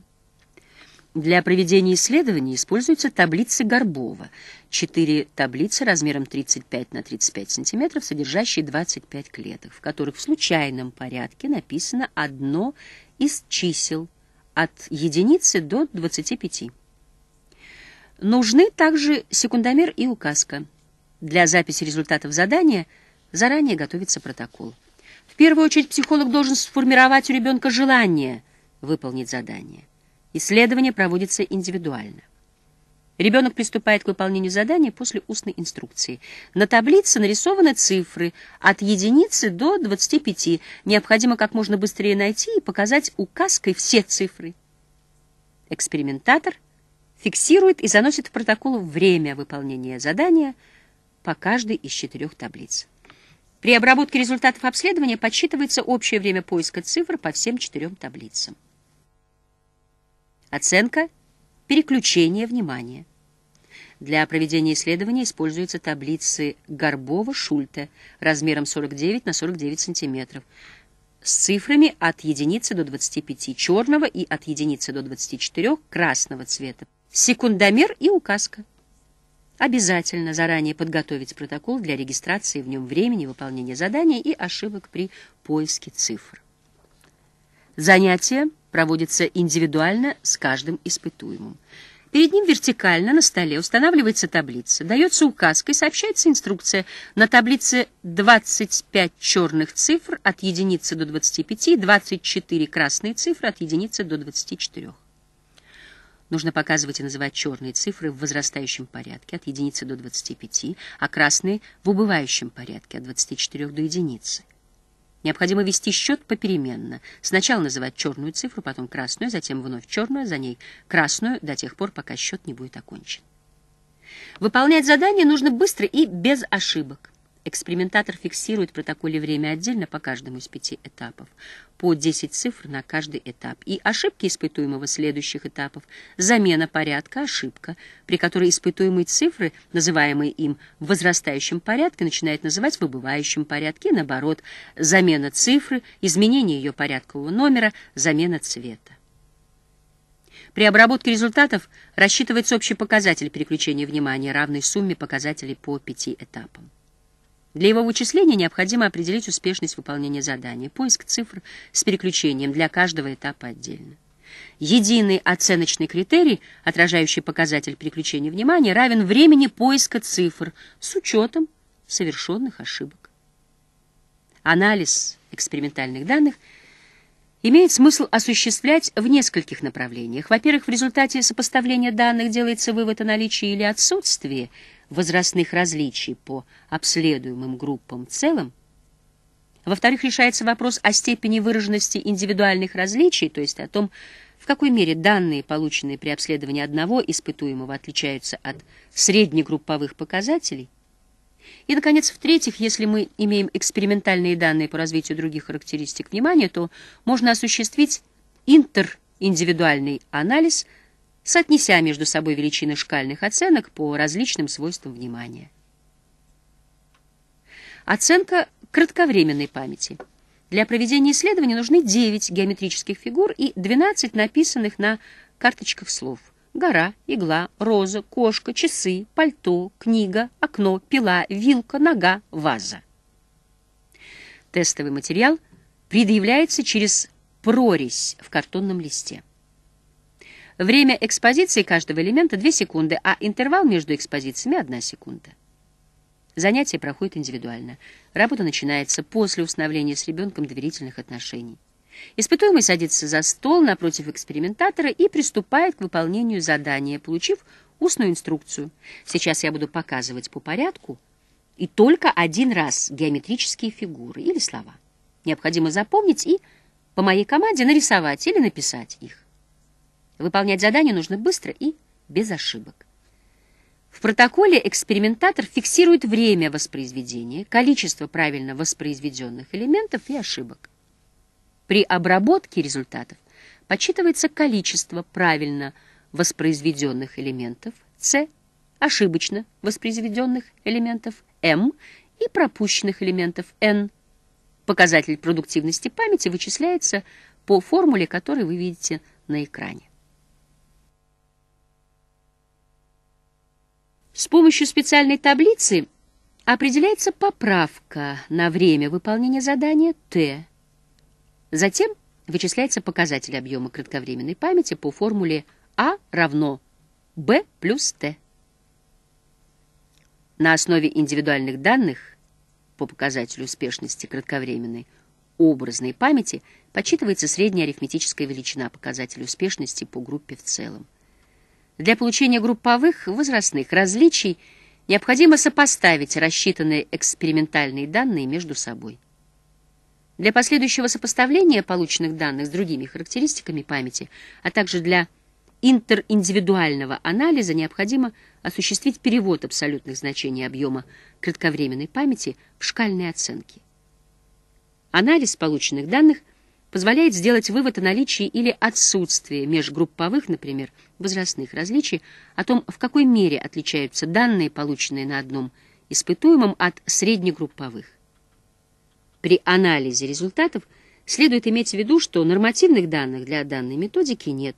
Для проведения исследований используются таблицы Горбова. Четыре таблицы размером 35 на 35 см, содержащие 25 клеток, в которых в случайном порядке написано одно из чисел от единицы до 25. Нужны также секундомер и указка. Для записи результатов задания заранее готовится протокол. В первую очередь психолог должен сформировать у ребенка желание выполнить задание. Исследование проводится индивидуально. Ребенок приступает к выполнению задания после устной инструкции. На таблице нарисованы цифры от единицы до 25. Необходимо как можно быстрее найти и показать указкой все цифры. Экспериментатор фиксирует и заносит в протокол время выполнения задания – по каждой из четырех таблиц. При обработке результатов обследования подсчитывается общее время поиска цифр по всем четырем таблицам. Оценка переключения внимания. Для проведения исследования используются таблицы Горбова-Шульта размером 49 на 49 см с цифрами от единицы до 25 черного и от единицы до 24 красного цвета, секундомер и указка. Обязательно заранее подготовить протокол для регистрации в нем времени выполнения задания и ошибок при поиске цифр. Занятие проводится индивидуально с каждым испытуемым. Перед ним вертикально на столе устанавливается таблица, дается указка и сообщается инструкция. На таблице 25 черных цифр от единицы до 25 и 24 красные цифры от единицы до 24. Нужно показывать и называть черные цифры в возрастающем порядке от единицы до 25, а красные в убывающем порядке от 24 до единицы. Необходимо вести счет попеременно. Сначала называть черную цифру, потом красную, затем вновь черную, за ней красную до тех пор, пока счет не будет окончен. Выполнять задание нужно быстро и без ошибок. Экспериментатор фиксирует в протоколе время отдельно по каждому из пяти этапов, по 10 цифр на каждый этап, и ошибки испытуемого следующих этапов, замена порядка, ошибка, при которой испытуемые цифры, называемые им в возрастающем порядке, начинает называть в убывающем порядке, и наоборот, замена цифры, изменение ее порядкового номера, замена цвета. При обработке результатов рассчитывается общий показатель переключения внимания, равный сумме показателей по пяти этапам. Для его вычисления необходимо определить успешность выполнения задания, поиск цифр с переключением для каждого этапа отдельно. Единый оценочный критерий, отражающий показатель переключения внимания, равен времени поиска цифр с учетом совершенных ошибок. Анализ экспериментальных данных имеет смысл осуществлять в нескольких направлениях. Во-первых, в результате сопоставления данных делается вывод о наличии или отсутствии возрастных различий по обследуемым группам в целом, во-вторых, решается вопрос о степени выраженности индивидуальных различий, то есть о том, в какой мере данные, полученные при обследовании одного испытуемого, отличаются от среднегрупповых показателей. И, наконец, в-третьих, если мы имеем экспериментальные данные по развитию других характеристик внимания, то можно осуществить интериндивидуальный анализ – соотнеся между собой величины шкальных оценок по различным свойствам внимания. Оценка кратковременной памяти. Для проведения исследования нужны 9 геометрических фигур и 12 написанных на карточках слов. Гора, игла, роза, кошка, часы, пальто, книга, окно, пила, вилка, нога, ваза. Тестовый материал предъявляется через прорезь в картонном листе. Время экспозиции каждого элемента 2 секунды, а интервал между экспозициями 1 секунда. Занятие проходит индивидуально. Работа начинается после установления с ребенком доверительных отношений. Испытуемый садится за стол напротив экспериментатора и приступает к выполнению задания, получив устную инструкцию. Сейчас я буду показывать по порядку и только один раз геометрические фигуры или слова. Необходимо запомнить и по моей команде нарисовать или написать их. Выполнять задание нужно быстро и без ошибок. В протоколе экспериментатор фиксирует время воспроизведения, количество правильно воспроизведенных элементов и ошибок. При обработке результатов подсчитывается количество правильно воспроизведенных элементов С, ошибочно воспроизведенных элементов М и пропущенных элементов (Н). Показатель продуктивности памяти вычисляется по формуле, которую вы видите на экране. С помощью специальной таблицы определяется поправка на время выполнения задания Т. Затем вычисляется показатель объема кратковременной памяти по формуле А равно Б плюс Т. На основе индивидуальных данных по показателю успешности кратковременной образной памяти подсчитывается средняя арифметическая величина показателя успешности по группе в целом. Для получения групповых возрастных различий необходимо сопоставить рассчитанные экспериментальные данные между собой. Для последующего сопоставления полученных данных с другими характеристиками памяти, а также для интериндивидуального анализа необходимо осуществить перевод абсолютных значений объема кратковременной памяти в шкальные оценки. Анализ полученных данных – позволяет сделать вывод о наличии или отсутствии межгрупповых, например, возрастных различий, о том, в какой мере отличаются данные, полученные на одном испытуемом, от среднегрупповых. При анализе результатов следует иметь в виду, что нормативных данных для данной методики нет,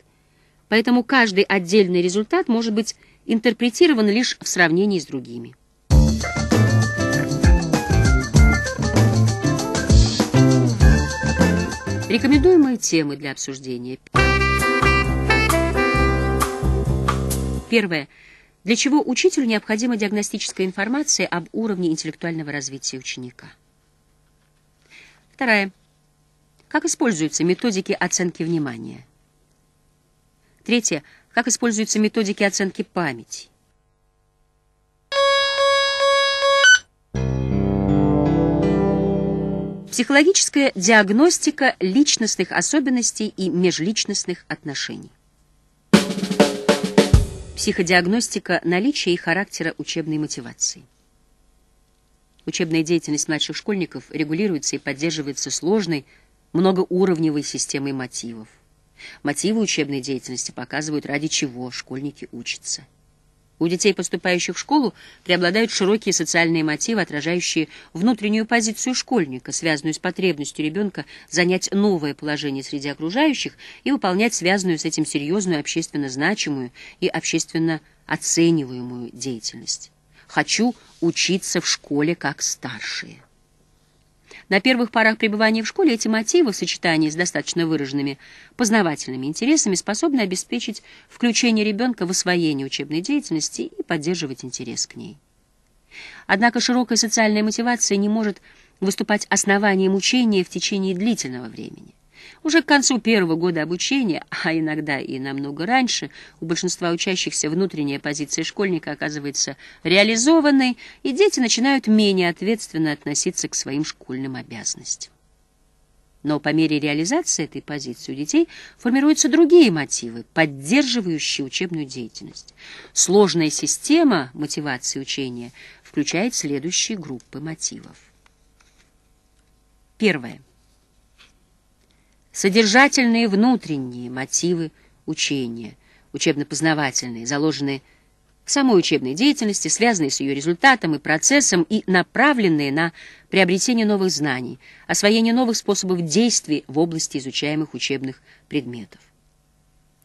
поэтому каждый отдельный результат может быть интерпретирован лишь в сравнении с другими. Рекомендуемые темы для обсуждения. Первое. Для чего учителю необходима диагностическая информация об уровне интеллектуального развития ученика? Второе. Как используются методики оценки внимания? Третье. Как используются методики оценки памяти? Психологическая диагностика личностных особенностей и межличностных отношений. Психодиагностика наличия и характера учебной мотивации. Учебная деятельность младших школьников регулируется и поддерживается сложной, многоуровневой системой мотивов. Мотивы учебной деятельности показывают, ради чего школьники учатся. У детей, поступающих в школу, преобладают широкие социальные мотивы, отражающие внутреннюю позицию школьника, связанную с потребностью ребенка занять новое положение среди окружающих и выполнять связанную с этим серьезную общественно значимую и общественно оцениваемую деятельность. «Хочу учиться в школе как старшие». На первых порах пребывания в школе эти мотивы в сочетании с достаточно выраженными познавательными интересами способны обеспечить включение ребенка в освоение учебной деятельности и поддерживать интерес к ней. Однако широкая социальная мотивация не может выступать основанием учения в течение длительного времени. Уже к концу первого года обучения, а иногда и намного раньше, у большинства учащихся внутренняя позиция школьника оказывается реализованной, и дети начинают менее ответственно относиться к своим школьным обязанностям. Но по мере реализации этой позиции у детей формируются другие мотивы, поддерживающие учебную деятельность. Сложная система мотивации учения включает следующие группы мотивов. Первое. Содержательные внутренние мотивы учения, учебно-познавательные, заложенные в самой учебной деятельности, связанные с ее результатом и процессом и направленные на приобретение новых знаний, освоение новых способов действий в области изучаемых учебных предметов.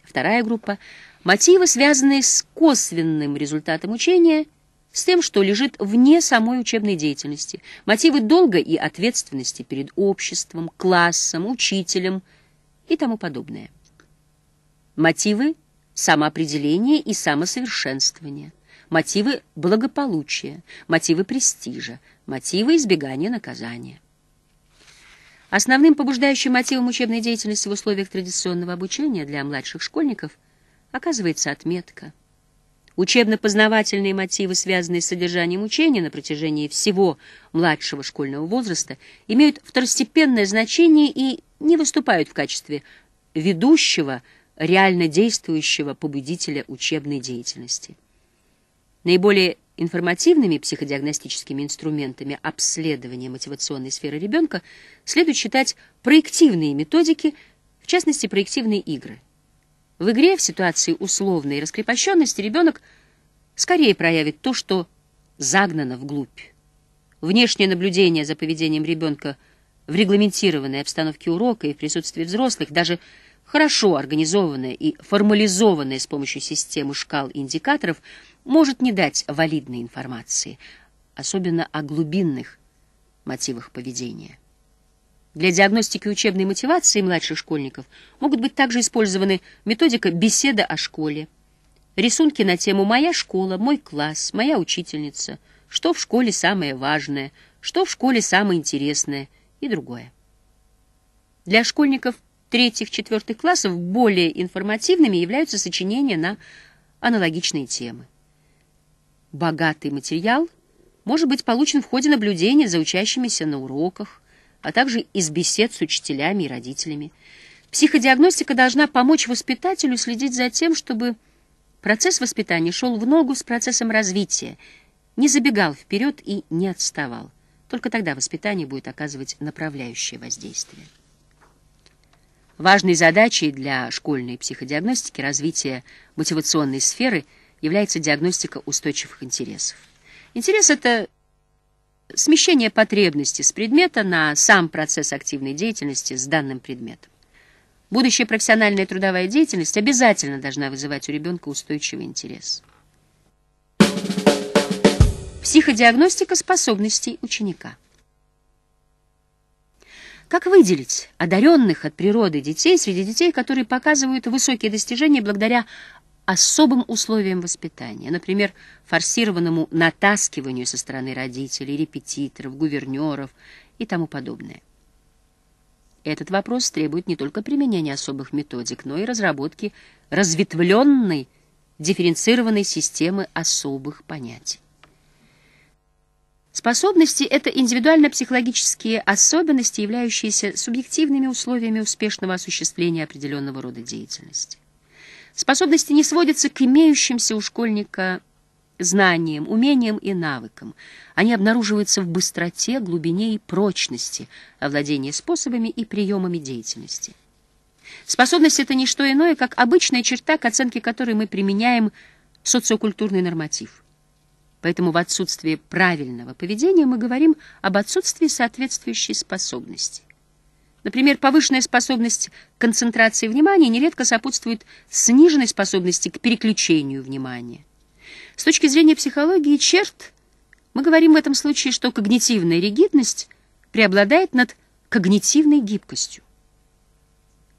Вторая группа – мотивы, связанные с косвенным результатом учения – с тем, что лежит вне самой учебной деятельности, мотивы долга и ответственности перед обществом, классом, учителем и тому подобное. Мотивы самоопределения и самосовершенствования, мотивы благополучия, мотивы престижа, мотивы избегания наказания. Основным побуждающим мотивом учебной деятельности в условиях традиционного обучения для младших школьников оказывается отметка – Учебно-познавательные мотивы, связанные с содержанием учения на протяжении всего младшего школьного возраста, имеют второстепенное значение и не выступают в качестве ведущего, реально действующего побудителя учебной деятельности. Наиболее информативными психодиагностическими инструментами обследования мотивационной сферы ребенка следует считать проективные методики, в частности, проективные игры – в игре в ситуации условной раскрепощенности ребенок скорее проявит то, что загнано вглубь. Внешнее наблюдение за поведением ребенка в регламентированной обстановке урока и в присутствии взрослых, даже хорошо организованное и формализованное с помощью системы шкал и индикаторов, может не дать валидной информации, особенно о глубинных мотивах поведения. Для диагностики учебной мотивации младших школьников могут быть также использованы методика «Беседа о школе», рисунки на тему «Моя школа», «Мой класс», «Моя учительница», «Что в школе самое важное», «Что в школе самое интересное» и другое. Для школьников третьих-четвертых классов более информативными являются сочинения на аналогичные темы. Богатый материал может быть получен в ходе наблюдения за учащимися на уроках, а также из бесед с учителями и родителями. Психодиагностика должна помочь воспитателю следить за тем, чтобы процесс воспитания шел в ногу с процессом развития, не забегал вперед и не отставал. Только тогда воспитание будет оказывать направляющее воздействие. Важной задачей для школьной психодиагностики развития мотивационной сферы является диагностика устойчивых интересов. Интерес — это смещение потребности с предмета на сам процесс активной деятельности с данным предметом. Будущая профессиональная трудовая деятельность обязательно должна вызывать у ребенка устойчивый интерес. Психодиагностика способностей ученика. Как выделить одаренных от природы детей среди детей, которые показывают высокие достижения благодаря особым условиям воспитания, например, форсированному натаскиванию со стороны родителей, репетиторов, гувернеров и тому подобное. Этот вопрос требует не только применения особых методик, но и разработки разветвленной, дифференцированной системы особых понятий. Способности – это индивидуально-психологические особенности, являющиеся субъективными условиями успешного осуществления определенного рода деятельности. Способности не сводятся к имеющимся у школьника знаниям, умениям и навыкам. Они обнаруживаются в быстроте, глубине и прочности овладения способами и приемами деятельности. Способность – это не что иное, как обычная черта, к оценке которой мы применяем социокультурный норматив. Поэтому в отсутствии правильного поведения мы говорим об отсутствии соответствующей способности. Например, повышенная способность к концентрации внимания нередко сопутствует сниженной способности к переключению внимания. С точки зрения психологии черт, мы говорим в этом случае, что когнитивная ригидность преобладает над когнитивной гибкостью.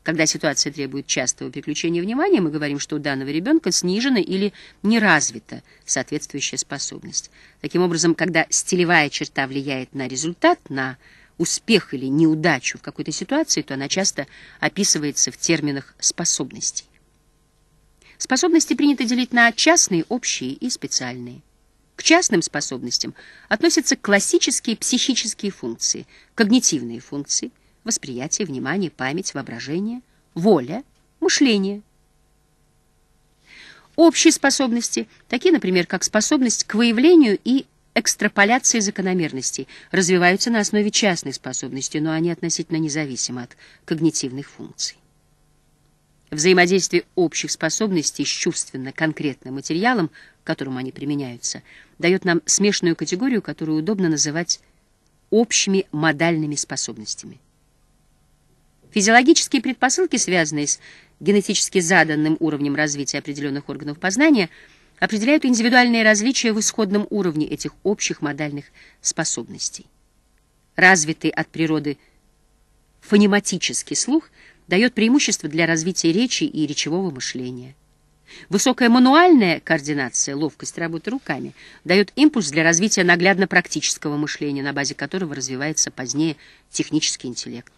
Когда ситуация требует частого переключения внимания, мы говорим, что у данного ребенка снижена или не развита соответствующая способность. Таким образом, когда стилевая черта влияет на результат, на результат, успех или неудачу в какой-то ситуации, то она часто описывается в терминах способностей. Способности принято делить на частные, общие и специальные. К частным способностям относятся классические психические функции, когнитивные функции, восприятие, внимание, память, воображение, воля, мышление. Общие способности, такие, например, как способность к выявлению и экстраполяции закономерностей развиваются на основе частной способности, но они относительно независимы от когнитивных функций. Взаимодействие общих способностей с чувственно-конкретным материалом, к которому они применяются, дает нам смешанную категорию, которую удобно называть общими модальными способностями. Физиологические предпосылки, связанные с генетически заданным уровнем развития определенных органов познания – определяют индивидуальные различия в исходном уровне этих общих модальных способностей. Развитый от природы фонематический слух дает преимущество для развития речи и речевого мышления. Высокая мануальная координация, ловкость работы руками, дает импульс для развития наглядно-практического мышления, на базе которого развивается позднее технический интеллект.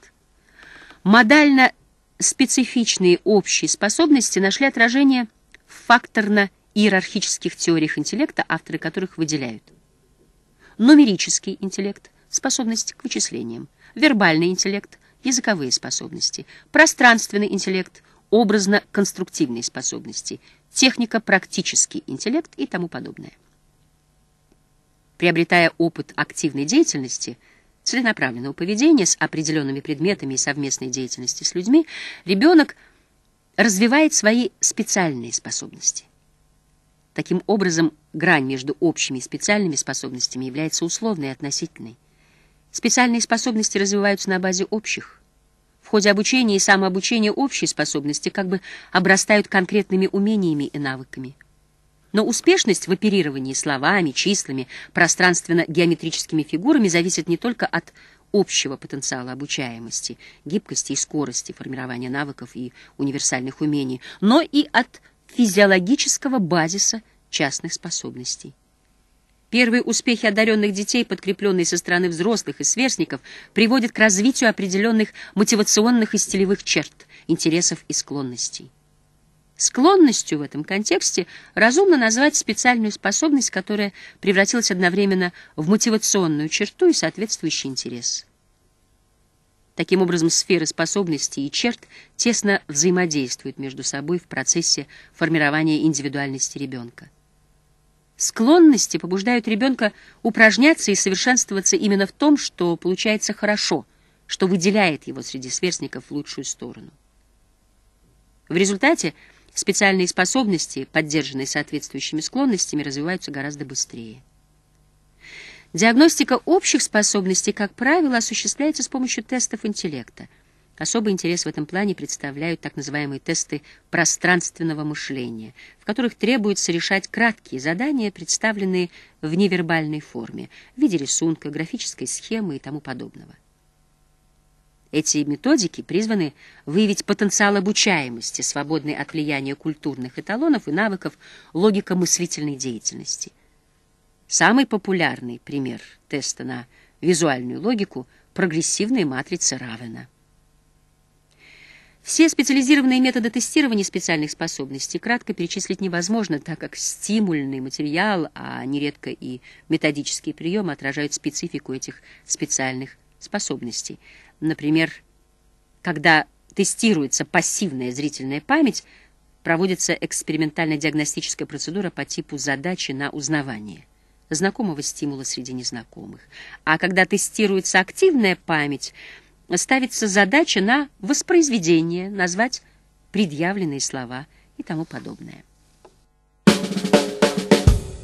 Модально-специфичные общие способности нашли отражение в факторно-интеллектуальном иерархических теориях интеллекта, авторы которых выделяют нумерический интеллект, способность к вычислениям, вербальный интеллект, языковые способности, пространственный интеллект, образно-конструктивные способности, техника, практический интеллект и тому подобное. Приобретая опыт активной деятельности, целенаправленного поведения с определенными предметами и совместной деятельности с людьми, ребенок развивает свои специальные способности. Таким образом, грань между общими и специальными способностями является условной и относительной. Специальные способности развиваются на базе общих. В ходе обучения и самообучения общие способности как бы обрастают конкретными умениями и навыками. Но успешность в оперировании словами, числами, пространственно-геометрическими фигурами зависит не только от общего потенциала обучаемости, гибкости и скорости формирования навыков и универсальных умений, но и от физиологического базиса частных способностей. Первые успехи одаренных детей, подкрепленные со стороны взрослых и сверстников, приводят к развитию определенных мотивационных и стилевых черт, интересов и склонностей. Склонностью в этом контексте разумно назвать специальную способность, которая превратилась одновременно в мотивационную черту и соответствующий интерес. Таким образом, сферы способностей и черт тесно взаимодействуют между собой в процессе формирования индивидуальности ребенка. Склонности побуждают ребенка упражняться и совершенствоваться именно в том, что получается хорошо, что выделяет его среди сверстников в лучшую сторону. В результате специальные способности, поддержанные соответствующими склонностями, развиваются гораздо быстрее. Диагностика общих способностей, как правило, осуществляется с помощью тестов интеллекта. Особый интерес в этом плане представляют так называемые тесты пространственного мышления, в которых требуется решать краткие задания, представленные в невербальной форме, в виде рисунка, графической схемы и тому подобного. Эти методики призваны выявить потенциал обучаемости, свободный от влияния культурных эталонов и навыков логико-мыслительной деятельности – Самый популярный пример теста на визуальную логику – прогрессивная матрица Равена. Все специализированные методы тестирования специальных способностей кратко перечислить невозможно, так как стимульный материал, а нередко и методические приемы отражают специфику этих специальных способностей. Например, когда тестируется пассивная зрительная память, проводится экспериментально-диагностическая процедура по типу задачи на узнавание знакомого стимула среди незнакомых. А когда тестируется активная память, ставится задача на воспроизведение, назвать предъявленные слова и тому подобное.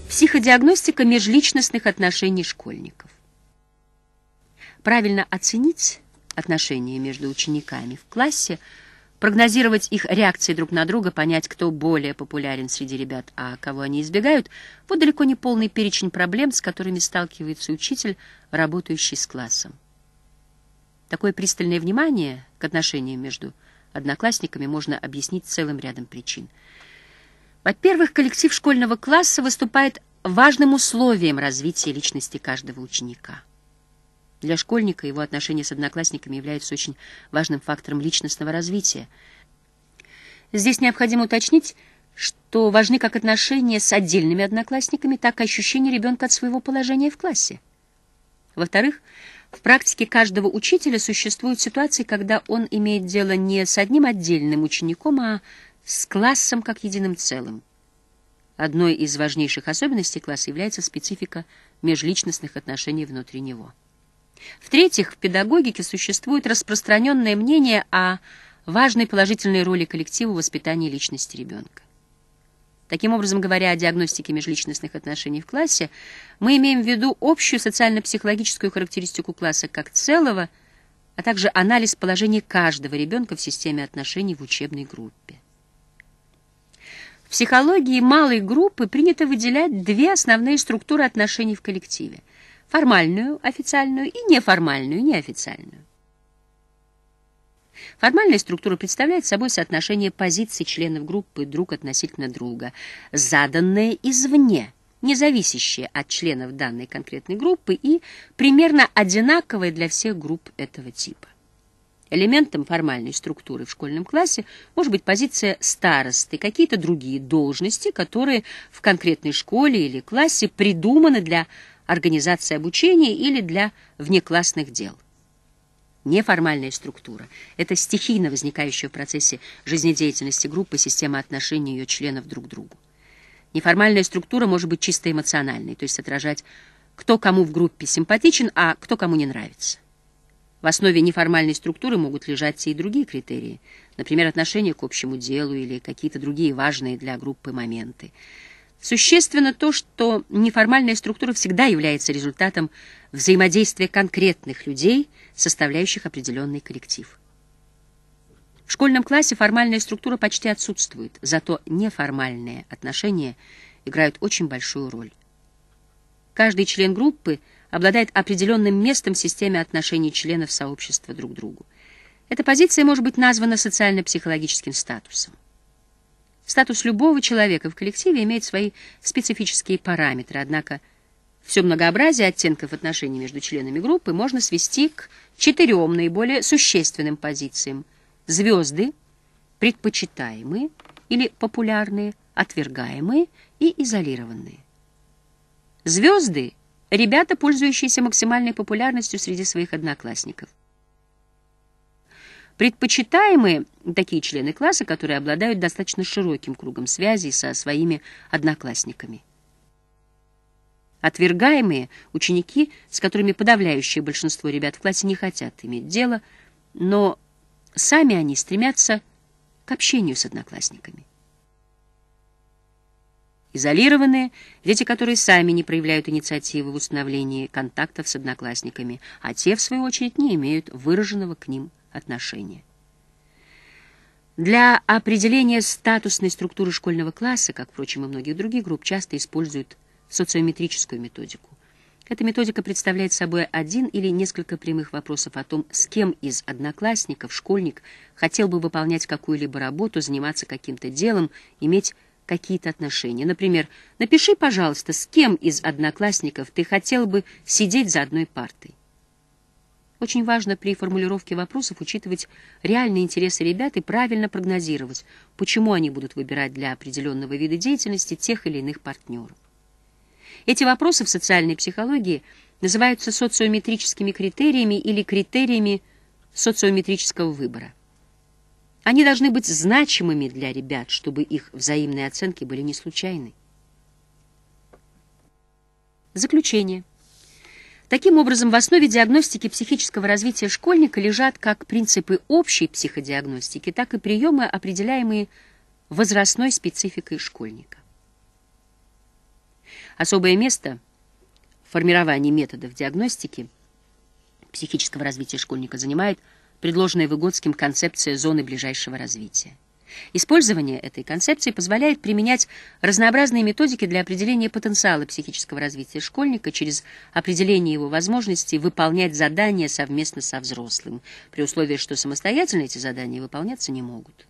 Психодиагностика межличностных отношений школьников. Правильно оценить отношения между учениками в классе – прогнозировать их реакции друг на друга, понять, кто более популярен среди ребят, а кого они избегают, вот далеко не полный перечень проблем, с которыми сталкивается учитель, работающий с классом. Такое пристальное внимание к отношениям между одноклассниками можно объяснить целым рядом причин. Во-первых, коллектив школьного класса выступает важным условием развития личности каждого ученика. Для школьника его отношения с одноклассниками являются очень важным фактором личностного развития. Здесь необходимо уточнить, что важны как отношения с отдельными одноклассниками, так и ощущение ребенка от своего положения в классе. Во-вторых, в практике каждого учителя существуют ситуации, когда он имеет дело не с одним отдельным учеником, а с классом как единым целым. Одной из важнейших особенностей класса является специфика межличностных отношений внутри него. В-третьих, в педагогике существует распространенное мнение о важной положительной роли коллектива в воспитании личности ребенка. Таким образом, говоря о диагностике межличностных отношений в классе, мы имеем в виду общую социально-психологическую характеристику класса как целого, а также анализ положения каждого ребенка в системе отношений в учебной группе. В психологии малой группы принято выделять две основные структуры отношений в коллективе формальную, официальную и неформальную, неофициальную. Формальная структура представляет собой соотношение позиций членов группы друг относительно друга, заданное извне, не зависящее от членов данной конкретной группы и примерно одинаковое для всех групп этого типа. Элементом формальной структуры в школьном классе может быть позиция старосты, какие-то другие должности, которые в конкретной школе или классе придуманы для организации обучения или для внеклассных дел. Неформальная структура – это стихийно возникающая в процессе жизнедеятельности группы система отношений ее членов друг к другу. Неформальная структура может быть чисто эмоциональной, то есть отражать, кто кому в группе симпатичен, а кто кому не нравится. В основе неформальной структуры могут лежать и другие критерии, например, отношение к общему делу или какие-то другие важные для группы моменты. Существенно то, что неформальная структура всегда является результатом взаимодействия конкретных людей, составляющих определенный коллектив. В школьном классе формальная структура почти отсутствует, зато неформальные отношения играют очень большую роль. Каждый член группы обладает определенным местом в системе отношений членов сообщества друг к другу. Эта позиция может быть названа социально-психологическим статусом. Статус любого человека в коллективе имеет свои специфические параметры, однако все многообразие оттенков отношений между членами группы можно свести к четырем наиболее существенным позициям. Звезды, предпочитаемые или популярные, отвергаемые и изолированные. Звезды – ребята, пользующиеся максимальной популярностью среди своих одноклассников. Предпочитаемые такие члены класса, которые обладают достаточно широким кругом связей со своими одноклассниками. Отвергаемые – ученики, с которыми подавляющее большинство ребят в классе не хотят иметь дело, но сами они стремятся к общению с одноклассниками. Изолированные – дети, которые сами не проявляют инициативы в установлении контактов с одноклассниками, а те, в свою очередь, не имеют выраженного к ним отношения. Для определения статусной структуры школьного класса, как, впрочем, и многих других групп, часто используют социометрическую методику. Эта методика представляет собой один или несколько прямых вопросов о том, с кем из одноклассников школьник хотел бы выполнять какую-либо работу, заниматься каким-то делом, иметь какие-то отношения. Например, напиши, пожалуйста, с кем из одноклассников ты хотел бы сидеть за одной партой. Очень важно при формулировке вопросов учитывать реальные интересы ребят и правильно прогнозировать, почему они будут выбирать для определенного вида деятельности тех или иных партнеров. Эти вопросы в социальной психологии называются социометрическими критериями или критериями социометрического выбора. Они должны быть значимыми для ребят, чтобы их взаимные оценки были не случайны. Заключение. Таким образом, в основе диагностики психического развития школьника лежат как принципы общей психодиагностики, так и приемы, определяемые возрастной спецификой школьника. Особое место в формировании методов диагностики психического развития школьника занимает предложенная Выгодским концепция зоны ближайшего развития. Использование этой концепции позволяет применять разнообразные методики для определения потенциала психического развития школьника через определение его возможности выполнять задания совместно со взрослым, при условии, что самостоятельно эти задания выполняться не могут.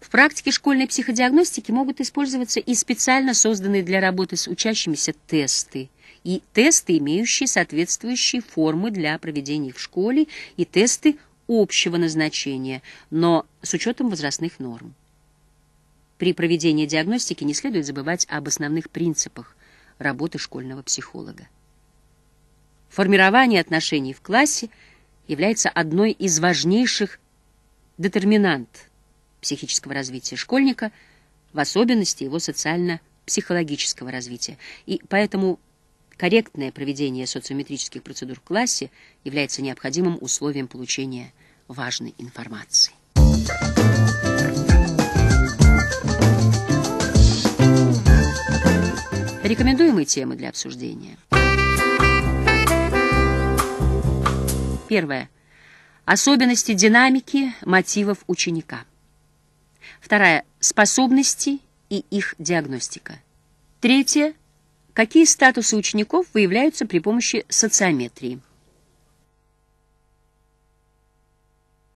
В практике школьной психодиагностики могут использоваться и специально созданные для работы с учащимися тесты, и тесты, имеющие соответствующие формы для проведения их в школе, и тесты общего назначения, но с учетом возрастных норм. При проведении диагностики не следует забывать об основных принципах работы школьного психолога. Формирование отношений в классе является одной из важнейших детерминант психического развития школьника, в особенности его социально-психологического развития. И поэтому корректное проведение социометрических процедур в классе является необходимым условием получения важной информации. Рекомендуемые темы для обсуждения. Первое. Особенности динамики мотивов ученика. Второе. Способности и их диагностика. Третье. Какие статусы учеников выявляются при помощи социометрии.